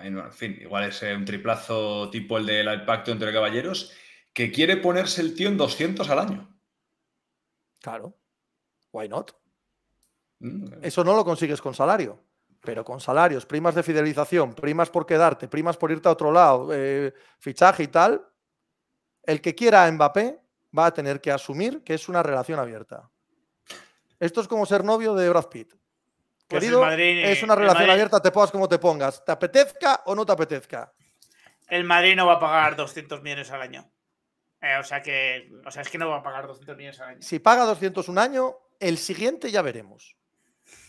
en fin, igual es eh, un triplazo tipo el del pacto entre caballeros, que quiere ponerse el tío en 200 al año. Claro, why not? Mm, eh. Eso no lo consigues con salario, pero con salarios, primas de fidelización, primas por quedarte, primas por irte a otro lado, eh, fichaje y tal. El que quiera a Mbappé va a tener que asumir que es una relación abierta. Esto es como ser novio de Brad Pitt. Pues Querido, es una relación abierta, te pongas como te pongas, te apetezca o no te apetezca. El Madrid no va a pagar 200 millones al año. Eh, o sea que, o sea, es que no va a pagar 200 millones al año. Si paga 200 un año, el siguiente ya veremos.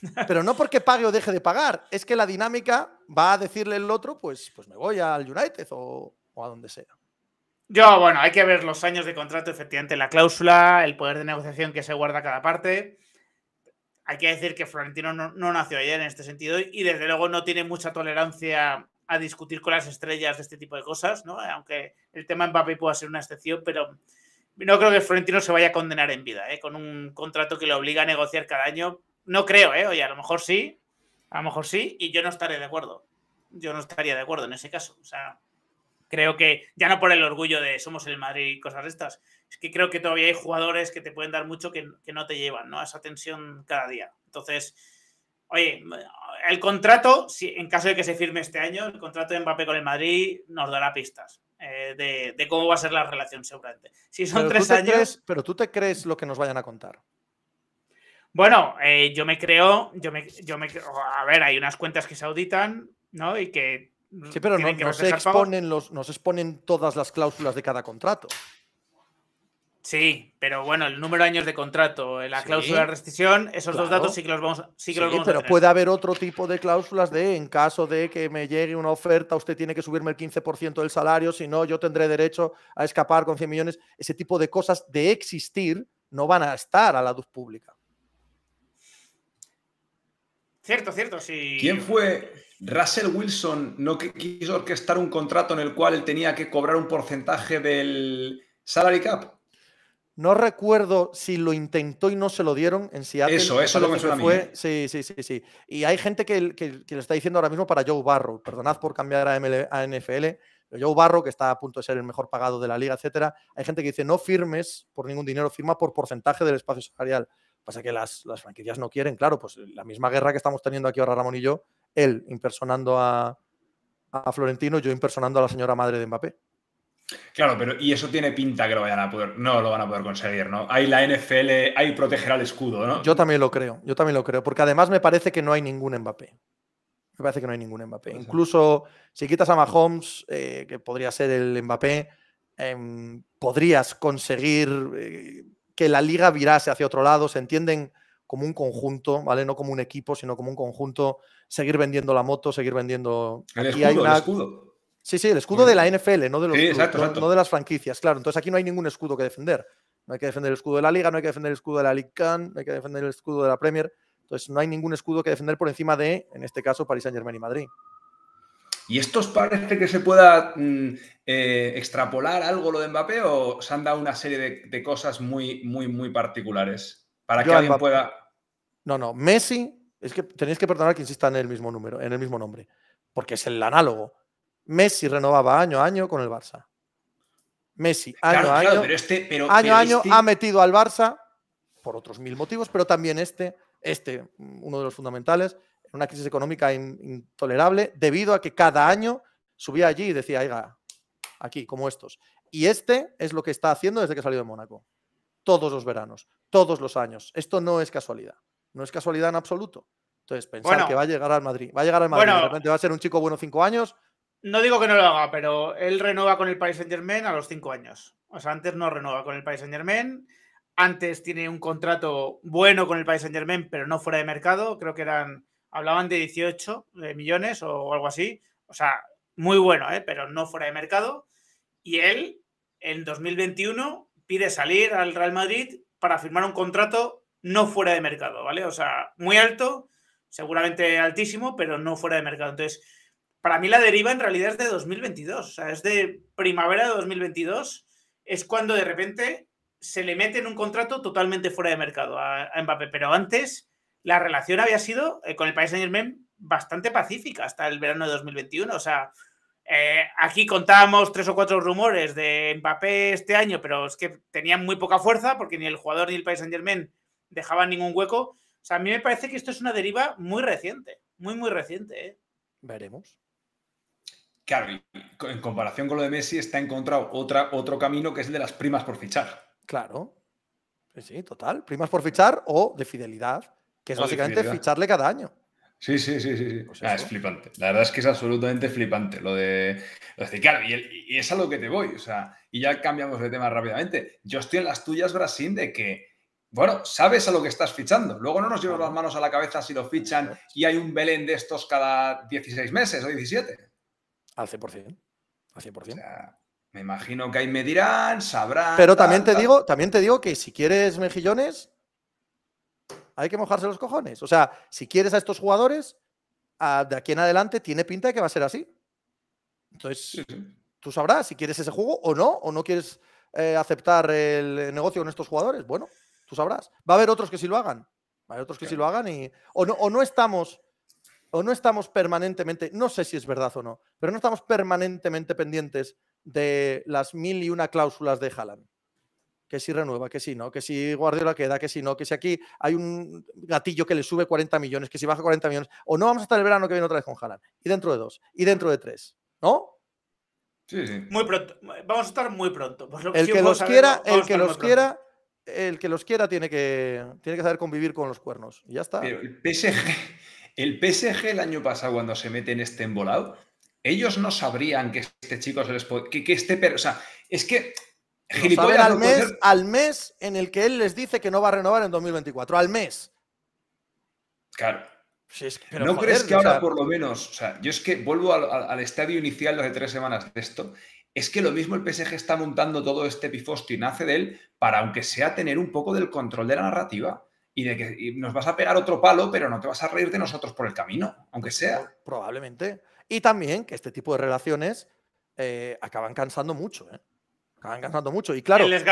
Pero no porque pague o deje de pagar, es que la dinámica va a decirle el otro, pues, pues me voy al United o a donde sea. Yo, bueno, hay que ver los años de contrato, efectivamente, la cláusula, el poder de negociación que se guarda cada parte. Hay que decir que Florentino no, no nació ayer en este sentido y desde luego no tiene mucha tolerancia a discutir con las estrellas de este tipo de cosas, ¿no? Aunque el tema Mbappé pueda ser una excepción, pero no creo que Florentino se vaya a condenar en vida, ¿eh? Con un contrato que le obliga a negociar cada año. No creo, ¿eh? Oye, a lo mejor sí, a lo mejor sí, y yo no estaré de acuerdo. Yo no estaría de acuerdo en ese caso. O sea, Creo que ya no por el orgullo de somos el Madrid y cosas de estas, es que creo que todavía hay jugadores que te pueden dar mucho que, no te llevan, ¿no? esa tensión cada día. Entonces, oye, el contrato, si, en caso de que se firme este año, el contrato de Mbappé con el Madrid nos dará pistas. Eh, de, cómo va a ser la relación seguramente. Si son tres años... pero tú te crees lo que nos vayan a contar. Bueno, eh, yo me creo, yo me, yo me, a ver, hay unas cuentas que se auditan, ¿no? Y que Mm, sí, pero no, se exponen los, exponen todas las cláusulas de cada contrato. Sí, pero bueno, el número de años de contrato, eh, la cláusula de restricción, esos dos datos sí que los vamos, sí pero puede haber otro tipo de cláusulas de en caso de que me llegue una oferta, usted tiene que subirme el 15% del salario, si no, yo tendré derecho a escapar con 100 millones. Ese tipo de cosas de existir no van a estar a la luz pública. Cierto, cierto, sí. ¿Quién fue? Russell Wilson no quiso orquestar un contrato en el cual él tenía que cobrar un porcentaje del salary cap. No recuerdo si lo intentó y no se lo dieron en Seattle. Eso, es lo que suena A mí. Sí, sí, sí, sí. Y hay gente que, le está diciendo ahora mismo para Joe Barrow. Perdonad por cambiar a, NFL. Pero Joe Barrow, que está a punto de ser el mejor pagado de la liga, etcétera. Hay gente que dice no firmes por ningún dinero, firma por porcentaje del espacio salarial. Pasa que las, franquicias no quieren, claro, pues eh, la misma guerra que estamos teniendo aquí ahora Ramón y yo, él impersonando a, Florentino, yo impersonando a la señora madre de Mbappé. Claro, pero y eso tiene pinta que lo vayan a poder, no lo van a poder conseguir, ¿no? Hay la NFL, hay proteger al escudo, ¿no? Yo también lo creo, yo también lo creo, porque además me parece que no hay ningún Mbappé. Me parece que no hay ningún Mbappé. Pues Incluso si quitas a Mahomes, eh, que podría ser el Mbappé, em, podrías conseguir eh, que la liga virase hacia otro lado, se entienden como un conjunto, ¿vale? No como un equipo, sino como un conjunto, seguir vendiendo la moto, seguir vendiendo... El escudo, escudo. Sí, sí, el escudo de la NFL, no de, los No, de las franquicias, claro. Entonces aquí no hay ningún escudo que defender. No hay que defender el escudo de la Liga, no hay que defender el escudo de la Ligue no hay que defender el escudo de la Premier. Entonces no hay ningún escudo que defender por encima de, en este caso, Paris Saint Germain y Madrid. ¿Y esto os parece que se pueda mm, eh, extrapolar algo lo de Mbappé o se han dado una serie de, cosas muy, muy, muy particulares? Para que alguien pueda. No, no, Messi, es que tenéis que perdonar que insista en el mismo número, en el mismo nombre, porque es el análogo. Messi renovaba año a año con el Barça. Messi, año a año, pero este, año, año este ha metido al Barça por otros mil motivos, pero también este, este, mm, uno de los fundamentales, una crisis económica intolerable debido a que cada año subía allí y decía, oiga, aquí, como estos. Y este es lo que está haciendo desde que salió de Mónaco. Todos los veranos, todos los años. Esto no es casualidad. No es casualidad en absoluto. Entonces, pensar que va a llegar al Madrid. Va a llegar al Madrid. de repente va a ser un chico bueno cinco años. No digo que no lo haga, pero él renueva con el Paris Saint Germain a los cinco años. O sea, antes no renueva con el Paris Saint Germain. Antes tiene un contrato bueno con el Paris Saint Germain, pero no fuera de mercado. Creo que eran hablaban de 18 eh, millones o algo así. O sea, muy bueno, eh, pero no fuera de mercado. Y él, en 2021, pide salir al Real Madrid para firmar un contrato no fuera de mercado, ¿vale? O sea, muy alto, seguramente altísimo, pero no fuera de mercado. Entonces, para mí la deriva en realidad es de 2022, o sea, es de primavera de 2022, es cuando de repente se le mete en un contrato totalmente fuera de mercado a, a Mbappé, pero antes la relación había sido eh, con el país Saint Germain bastante pacífica hasta el verano de 2021. O sea, eh, aquí contábamos tres o cuatro rumores de Mbappé este año, pero es que tenían muy poca fuerza porque ni el jugador ni el país Saint Germain dejaban ningún hueco. O sea, a mí me parece que esto es una deriva muy reciente, muy, muy reciente. ¿eh? Veremos. Claro, en comparación con lo de Messi, está encontrado otra, otro camino que es el de las primas por fichar. Claro. Sí, total. Primas por fichar o de fidelidad que es básicamente ficharle cada año. Sí, sí, sí, sí. Ah, es flipante. La verdad es que es absolutamente flipante lo de... Lo y, es a lo que te voy. O sea, y ya cambiamos de tema rápidamente. Yo estoy en las tuyas, Brasín, de que, bueno, sabes a lo que estás fichando. Luego no nos llevas las manos a la cabeza si lo fichan y hay un Belén de estos cada 16 meses o 17. Al 100%. Al 100%. O sea, me imagino que ahí me dirán, sabrán. Pero también, te Digo, también te digo que si quieres mejillones, hay que mojarse los cojones. O sea, si quieres a estos jugadores, ah, de aquí en adelante tiene pinta de que va a ser así. Entonces, tú sabrás si quieres ese juego o no, o no quieres eh, aceptar el negocio con estos jugadores. Bueno, tú sabrás. Va a haber otros que sí lo hagan. Va a haber otros que sí lo hagan y. O no, o no estamos. O no estamos permanentemente, no sé si es verdad o no, pero no estamos permanentemente pendientes de las mil y una cláusulas de Haaland que si renueva, que si no, que si Guardiola queda, que si no, que si aquí hay un gatillo que le sube 40 millones, que si baja 40 millones, o no vamos a estar el verano que viene otra vez con Haaland, y dentro de dos, y dentro de tres, ¿no? Sí, sí. Muy pronto, vamos a estar muy pronto. el que los quiera, el que los quiera, el que los quiera tiene que, tiene que saber convivir con los cuernos, y ya está. Pero el PSG, el PSG el año pasado cuando se mete en este embolado, ellos no sabrían que este chico se les puede, que, este, o sea, es que al mes, al mes en el que él les dice que no va a renovar en 2024, al mes. Claro. ¿No crees que ahora por lo menos, o sea, yo es que vuelvo al, estadio inicial de tres semanas de esto, es que lo mismo el PSG está montando todo este pifostio y nace de él para, aunque sea, tener un poco del control de la narrativa y de que nos vas a pegar otro palo, pero no te vas a reír de nosotros por el camino, aunque sea. Probablemente. Y también que este tipo de relaciones eh, acaban cansando mucho, ¿eh? Acaban ganando mucho. Y claro. El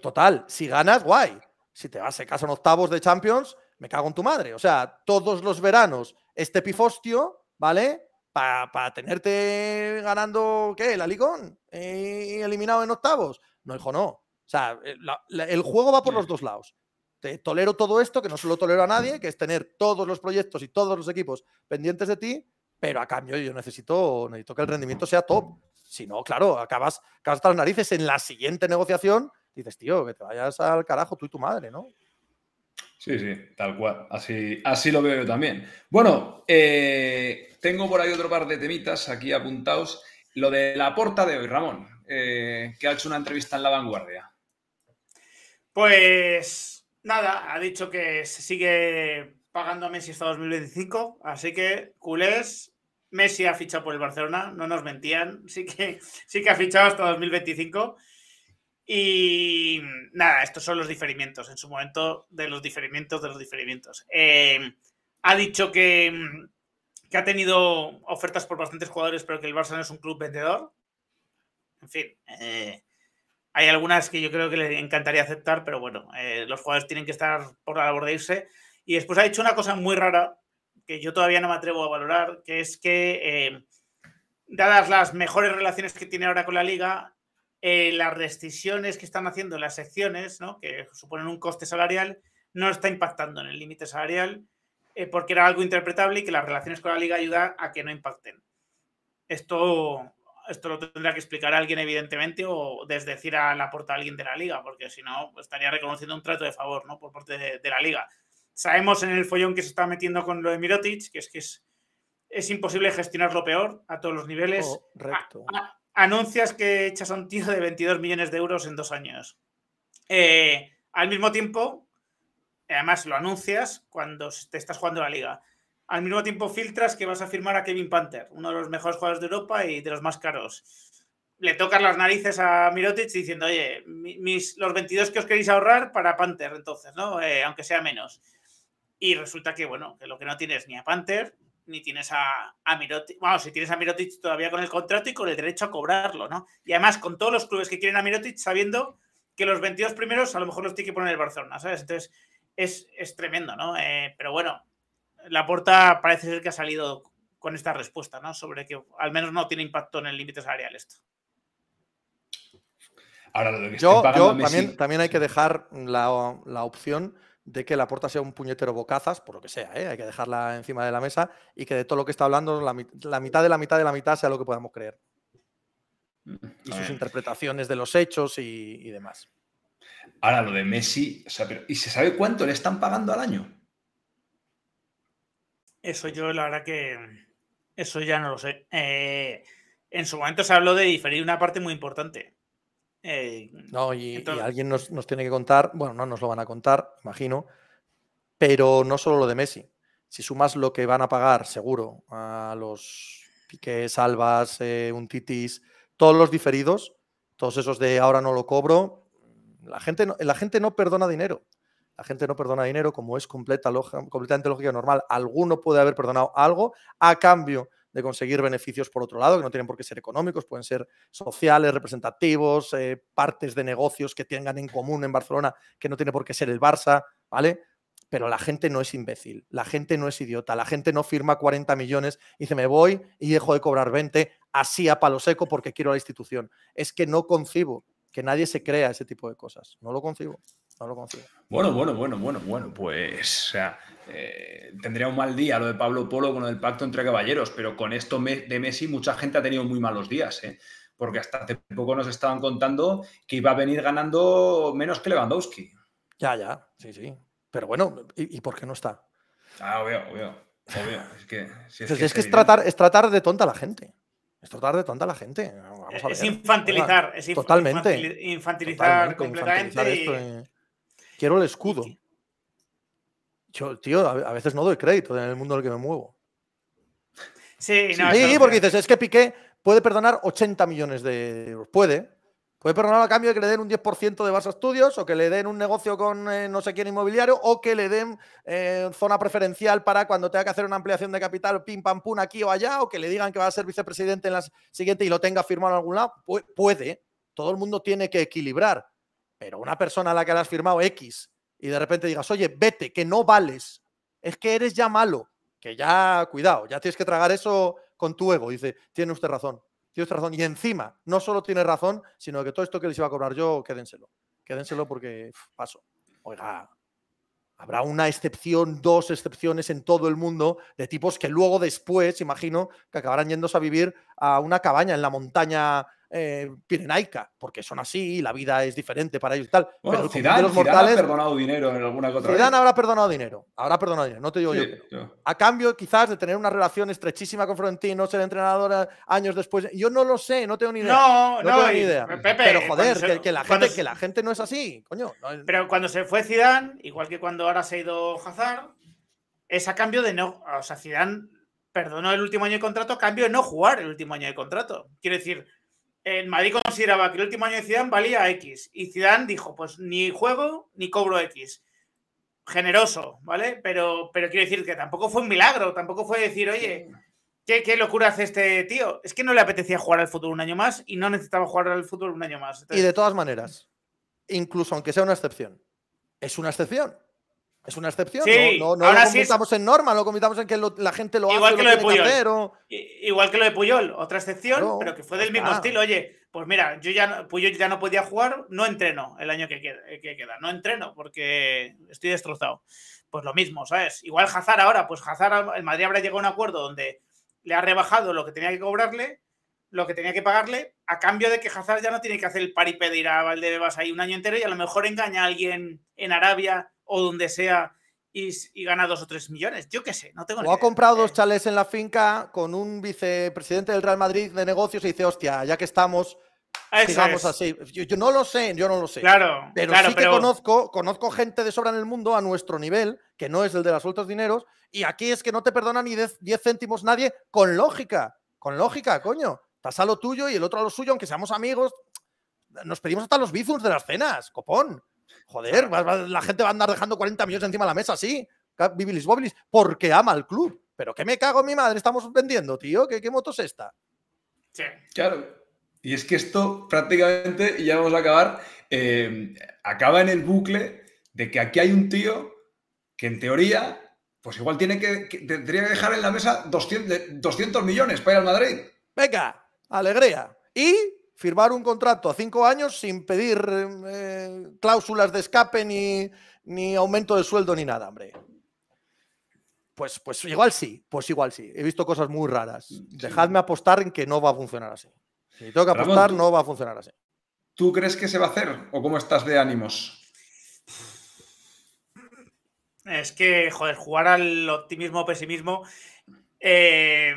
Total, si ganas, guay. Si te vas, casa en octavos de Champions, me cago en tu madre. O sea, todos los veranos, este pifostio, ¿vale? Para tenerte ganando, ¿qué? ¿La Liga? y eh, eliminado en octavos. No, hijo, no. O sea, eh, el juego va por los dos lados. Te tolero todo esto, que no se lo tolero a nadie, que es tener todos los proyectos y todos los equipos pendientes de ti, pero a cambio yo necesito, necesito que el rendimiento sea top. Si no, claro, acabas, acabas las narices en la siguiente negociación, dices, tío, que te vayas al carajo tú y tu madre, ¿no? Sí, sí, tal cual. Así, así lo veo yo también. Bueno, eh, tengo por ahí otro par de temitas aquí apuntados. Lo de la porta de hoy, Ramón, eh, que ha hecho una entrevista en La Vanguardia. Pues nada, ha dicho que se sigue pagando a Messi hasta 2025, así que culés Messi ha fichado por el Barcelona, no nos mentían, sí que, sí que ha fichado hasta 2025. Y nada, estos son los diferimientos, en su momento de los diferimientos de los diferimientos. Eh, ha dicho que, ha tenido ofertas por bastantes jugadores, pero que el Barcelona es un club vendedor. En fin, eh, hay algunas que yo creo que le encantaría aceptar, pero bueno, eh, los jugadores tienen que estar por la labor de irse. Y después ha dicho una cosa muy rara, que yo todavía no me atrevo a valorar, que es que, eh, dadas las mejores relaciones que tiene ahora con la liga, eh, las rescisiones que están haciendo las secciones, ¿no? que suponen un coste salarial, no está impactando en el límite salarial, eh, porque era algo interpretable y que las relaciones con la liga ayudan a que no impacten. Esto, esto lo tendrá que explicar alguien, evidentemente, o desdecir a la porta a alguien de la liga, porque si no, estaría reconociendo un trato de favor ¿no? por parte de la liga. Sabemos en el follón que se está metiendo con lo de Mirotic, que es que es, es imposible gestionarlo peor a todos los niveles. Correcto. anuncias que echas un tío de 22 millones de euros en dos años. Eh, al mismo tiempo, además lo anuncias cuando te estás jugando la liga. Al mismo tiempo filtras que vas a firmar a Kevin Panther, uno de los mejores jugadores de Europa y de los más caros. Le tocas las narices a Mirotic diciendo, oye, los 22 que os queréis ahorrar para Panther, entonces, ¿no? Eh, aunque sea menos. Y resulta que, bueno, que lo que no tienes ni a Panther, ni tienes a, a Mirotic. Vamos, si tienes a Mirotic todavía con el contrato y con el derecho a cobrarlo, ¿no? Y además con todos los clubes que quieren a Mirotic sabiendo que los 22 primeros a lo mejor los tiene que poner el Barcelona, ¿sabes? Entonces es, es tremendo, ¿no? Eh, pero bueno, la puerta parece ser que ha salido con esta respuesta, ¿no? Sobre que al menos no tiene impacto en el límite salarial esto. Ahora, lo que yo, yo también, también, hay que dejar la, la opción de que la puerta sea un puñetero bocazas, por lo que sea, ¿eh? hay que dejarla encima de la mesa y que de todo lo que está hablando, la, mitad de la mitad de la mitad sea lo que podamos creer. Mm, y sus interpretaciones de los hechos y, demás. Ahora, lo de Messi, ¿y se sabe cuánto le están pagando al año? Eso yo, la verdad que. Eso ya no lo sé. Eh, en su momento se habló de diferir una parte muy importante. Eh, no, y, alguien nos, tiene que contar, bueno, no nos lo van a contar, imagino, pero no solo lo de Messi. Si sumas lo que van a pagar, seguro, a los piques, Albas, eh, Untitis, todos los diferidos, todos esos de ahora no lo cobro, la gente no, la gente no perdona dinero. La gente no perdona dinero, como es completa, completamente lógica normal. Alguno puede haber perdonado algo a cambio de conseguir beneficios por otro lado, que no tienen por qué ser económicos, pueden ser sociales, representativos, eh, partes de negocios que tengan en común en Barcelona, que no tiene por qué ser el Barça, ¿vale? Pero la gente no es imbécil, la gente no es idiota, la gente no firma 40 millones y dice me voy y dejo de cobrar 20 así a palo seco porque quiero la institución. Es que no concibo que nadie se crea ese tipo de cosas, no lo concibo. No lo concibo. Bueno, bueno, bueno, bueno, bueno, pues eh, tendría un mal día lo de Pablo Polo con el pacto entre caballeros, pero con esto de Messi mucha gente ha tenido muy malos días, ¿eh? porque hasta hace poco nos estaban contando que iba a venir ganando menos que Lewandowski. Ya, ya, sí, sí. Pero bueno, ¿y, por qué no está? Ah, obvio, obvio. Es que, es, tratar, de tonta la gente. Es tratar de tonta la gente. Es infantilizar, es totalmente, infantilizar completamente. Eh. Quiero el escudo. Yo, tío, a veces no doy crédito en el mundo en el que me muevo. Sí, porque dices, es que Piqué puede perdonar 80 millones de euros. Puede. Puede perdonar a cambio de que le den un 10% de Barça estudios o que le den un negocio con eh, no sé quién inmobiliario o que le den eh, zona preferencial para cuando tenga que hacer una ampliación de capital, pim, pam, pum, aquí o allá, o que le digan que va a ser vicepresidente en la siguiente y lo tenga firmado en algún lado. puede. Todo el mundo tiene que equilibrar. Pero una persona a la que le has firmado X y de repente digas, oye, vete, que no vales, es que eres ya malo, que ya, cuidado, ya tienes que tragar eso con tu ego. Dice, tiene usted razón, tiene usted razón. Y encima, no solo tiene razón, sino que todo esto que les iba a cobrar yo, quédenselo, quédenselo porque paso. Oiga, habrá una excepción, dos excepciones en todo el mundo de tipos que luego después, imagino, que acabarán yéndose a vivir a una cabaña en la montaña eh, pirenaica, porque son así, y la vida es diferente para ellos y tal. pero perdonado dinero en alguna habrá perdonado dinero, habrá perdonado no te digo yo. A cambio, quizás, de tener una relación estrechísima con Florentino, ser entrenador eh, años después. Yo no lo sé, no tengo ni idea. No, no, tengo ni idea. pero joder, que, la gente, no es así, coño. pero cuando se fue Zidane, igual que cuando ahora se ha ido Hazard, es a cambio de no. O sea, Zidane perdonó el último año de contrato a cambio de no jugar el último año de contrato. Quiero decir, el Madrid consideraba que el último año de Zidane valía X y Zidane dijo, pues ni juego ni cobro X. Generoso, ¿vale? Pero, pero quiero decir que tampoco fue un milagro, tampoco fue decir, oye, ¿qué, locura hace este tío? Es que no le apetecía jugar al fútbol un año más y no necesitaba jugar al fútbol un año más. Y de todas maneras, incluso aunque sea una excepción, es una excepción. Es una excepción, no, no, no sí en norma, lo comitamos en que la gente lo igual hace, lo, de Puyol. Igual que lo de Puyol, otra excepción, pero que fue del mismo estilo. Oye, pues mira, yo ya Puyol ya no podía jugar, no entreno el año eh, que queda, no entreno porque estoy destrozado. Pues lo mismo, ¿sabes? Igual Hazard ahora, pues Hazard, el Madrid habrá llegado a un acuerdo donde le ha rebajado lo que tenía que cobrarle, lo que tenía que pagarle, a cambio de que Hazard ya no tiene que hacer el paripé de ir a Valdebebas ahí un año entero y a lo mejor engaña a alguien en Arabia o donde sea y, y, gana dos o tres millones. Yo qué sé, no tengo O ha comprado dos eh, chales en la finca con un vicepresidente del Real Madrid de negocios y dice, hostia, ya que estamos, así. Yo, no lo sé, yo no lo sé. Claro, pero sí que conozco, conozco gente de sobra en el mundo a nuestro nivel, que no es el de las sueltas dineros, y aquí es que no te perdona ni 10 céntimos nadie con lógica, con lógica, coño. Estás a lo tuyo y el otro a lo suyo, aunque seamos amigos. Nos pedimos hasta los bifuns de las cenas, copón. Joder, la gente va a andar dejando 40 millones encima de la mesa, sí, bibilis porque ama al club. Pero que me cago en mi madre, estamos vendiendo, tío, ¿qué, qué moto es esta? Sí. Claro. Y es que esto prácticamente, y ya vamos a acabar, eh, acaba en el bucle de que aquí hay un tío que en teoría, pues igual tiene que, tendría que dejar en la mesa 200, 200 millones para ir al Madrid. Venga, alegría. Y firmar un contrato a cinco años sin pedir eh, cláusulas de escape ni, aumento de sueldo ni nada, hombre. Pues, pues igual sí, pues igual sí. He visto cosas muy raras. Mm, Dejadme apostar en que no va a funcionar así. Si tengo que apostar, no va a funcionar así. ¿Tú crees que se va a hacer o cómo estás de ánimos? Es que, joder, jugar al optimismo o pesimismo, eh,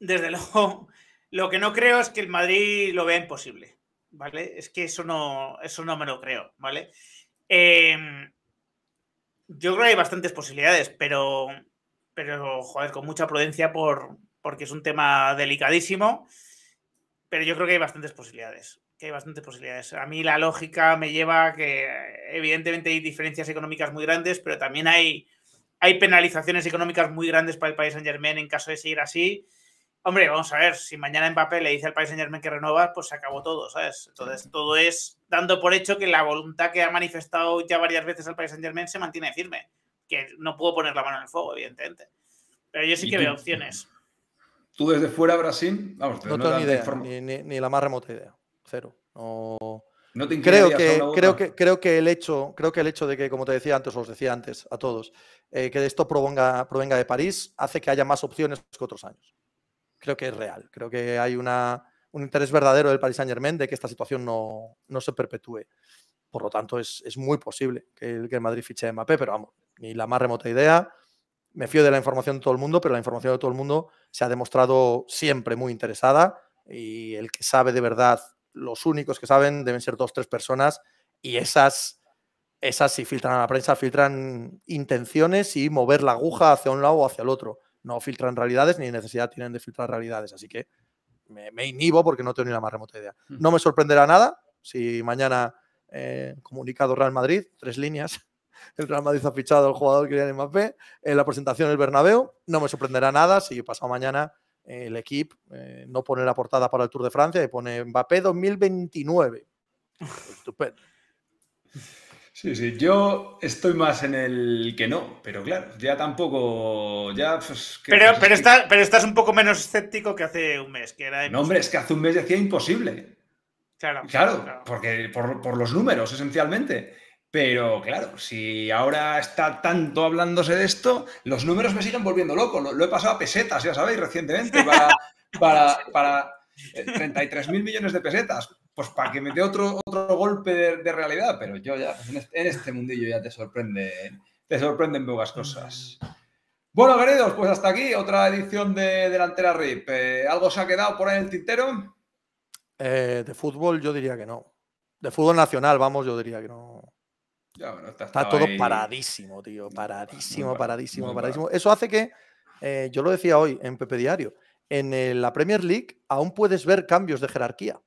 desde luego, lo que no creo es que el Madrid lo vea imposible, ¿vale? Es que eso no, eso no me lo creo, ¿vale? Em, yo creo que hay bastantes posibilidades, pero, pero joder, con mucha prudencia por, porque es un tema delicadísimo, pero yo creo que hay bastantes posibilidades, que hay bastantes posibilidades. A mí la lógica me lleva a que evidentemente hay diferencias económicas muy grandes, pero también hay, hay penalizaciones económicas muy grandes para el país Saint Germain en caso de seguir así Hombre, vamos a ver, si mañana Mbappé le dice al País Saint Germain que renueva, pues se acabó todo, ¿sabes? Entonces, todo es dando por hecho que la voluntad que ha manifestado ya varias veces el País Saint Germain se mantiene firme, que no puedo poner la mano en el fuego, evidentemente. Pero yo sí que veo opciones. ¿Tú desde fuera, Brasil? no, tengo ni idea, ni, la más remota idea, cero. No... te creo que, creo que creo que el hecho creo que el hecho de que como te decía antes os decía antes a todos eh, que esto provenga, provenga de París hace que haya más opciones que otros años creo que es real. Creo que hay una, un interés verdadero del Paris Saint Germain de que esta situación no, no se perpetúe. Por lo tanto, es, es muy posible que el, que Madrid fiche a Mbappé, pero vamos, ni la más remota idea. Me fío de la información de todo el mundo, pero la información de todo el mundo se ha demostrado siempre muy interesada y el que sabe de verdad, los únicos que saben deben ser dos, tres personas y esas, esas si filtran a la prensa, filtran intenciones y mover la aguja hacia un lado o hacia el otro no filtran realidades ni necesidad tienen de filtrar realidades. Así que me, inhibo porque no tengo ni la más remota idea. Mm. No me sorprenderá nada si mañana eh, comunicado Real Madrid, tres líneas. El Real Madrid ha fichado al jugador Kylian Mbappé. En eh, la presentación del Bernabéu no me sorprenderá nada si pasado mañana eh, el equipo no pone la portada para el Tour de Francia y pone Mbappé 2029. Estupendo. Sí, sí, yo estoy más en el que no, pero claro, ya tampoco. Ya, pues, pero, pero, estás un poco menos escéptico que hace un mes, que era. No, hombre, es que hace un mes decía imposible. Claro. Claro, porque por, los números, esencialmente. Pero claro, si ahora está tanto hablándose de esto, los números me siguen volviendo loco. Lo, he pasado a pesetas, ya sabéis, recientemente, para, para, para 33.000 eh, millones de pesetas pues para que me dé otro, otro golpe de, realidad, pero yo ya, pues, este, en, este, mundillo ya te sorprende, te sorprenden pocas cosas. Bueno, queridos, pues hasta aquí otra edición de Delantera RIP. Eh, ¿Algo se ha quedado por ahí en el tintero? Eh, de fútbol yo diría que no. De fútbol nacional, vamos, yo diría que no. Ya, está todo paradísimo, tío. Paradísimo, paradísimo, paradísimo. Eso hace que, eh, yo lo decía hoy en Pepe Diario, en la Premier League aún puedes ver cambios de jerarquía.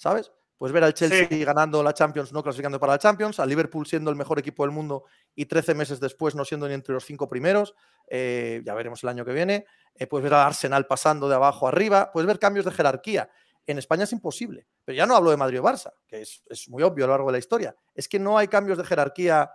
¿sabes? Pues ver al Chelsea ganando la Champions, no clasificando para la Champions, al Liverpool siendo el mejor equipo del mundo y 13 meses después no siendo ni entre los cinco primeros, eh, ya veremos el año que viene, eh, puedes ver al Arsenal pasando de abajo arriba, puedes ver cambios de jerarquía. En España es imposible, pero ya no hablo de Madrid o Barça, que es, muy obvio a lo largo de la historia, es que no hay cambios de jerarquía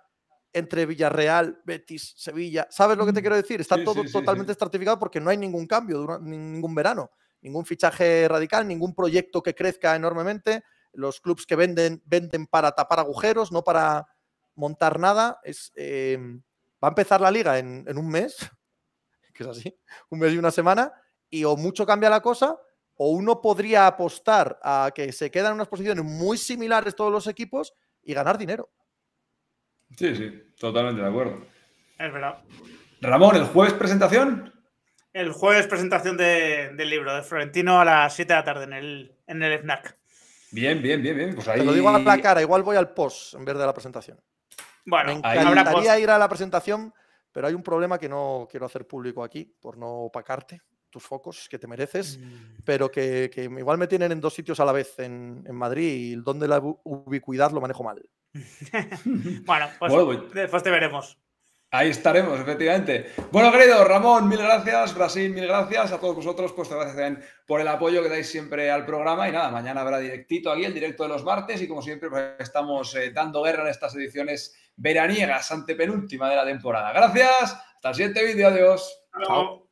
entre Villarreal, Betis, Sevilla. ¿Sabes lo que te mm. quiero decir? Está todo totalmente estratificado porque no hay ningún cambio, ningún verano ningún fichaje radical, ningún proyecto que crezca enormemente. Los clubes que venden, venden para tapar agujeros, no para montar nada. Es, em, va a empezar la liga en, en un mes, que es así, un mes y una semana, y o mucho cambia la cosa, o uno podría apostar a que se quedan en unas posiciones muy similares todos los equipos y ganar dinero. Sí, sí, totalmente de acuerdo. Es verdad. Ramón, ¿el jueves presentación? El jueves presentación del libro de Florentino a las 7 de la tarde en el, en el FNAC. Bien, bien, bien, bien. Pues te lo digo a la cara, igual voy al post en vez de la presentación. Bueno, me encantaría ir a la presentación, pero hay un problema que no quiero hacer público aquí, por no opacarte tus focos que te mereces, mm. pero que, igual me tienen en dos sitios a la vez en, Madrid y donde la ubicuidad lo manejo mal. bueno, pues bueno, pues después te veremos. Ahí estaremos, efectivamente. Bueno, querido Ramón, mil gracias. Brasil, mil gracias. A todos vosotros, pues gracias también por el apoyo que dais siempre al programa. Y nada, mañana habrá directito aquí, el directo de los martes. Y como siempre, pues, estamos eh, dando guerra en estas ediciones veraniegas, antepenúltima de la temporada. Gracias. Hasta el siguiente vídeo. Adiós.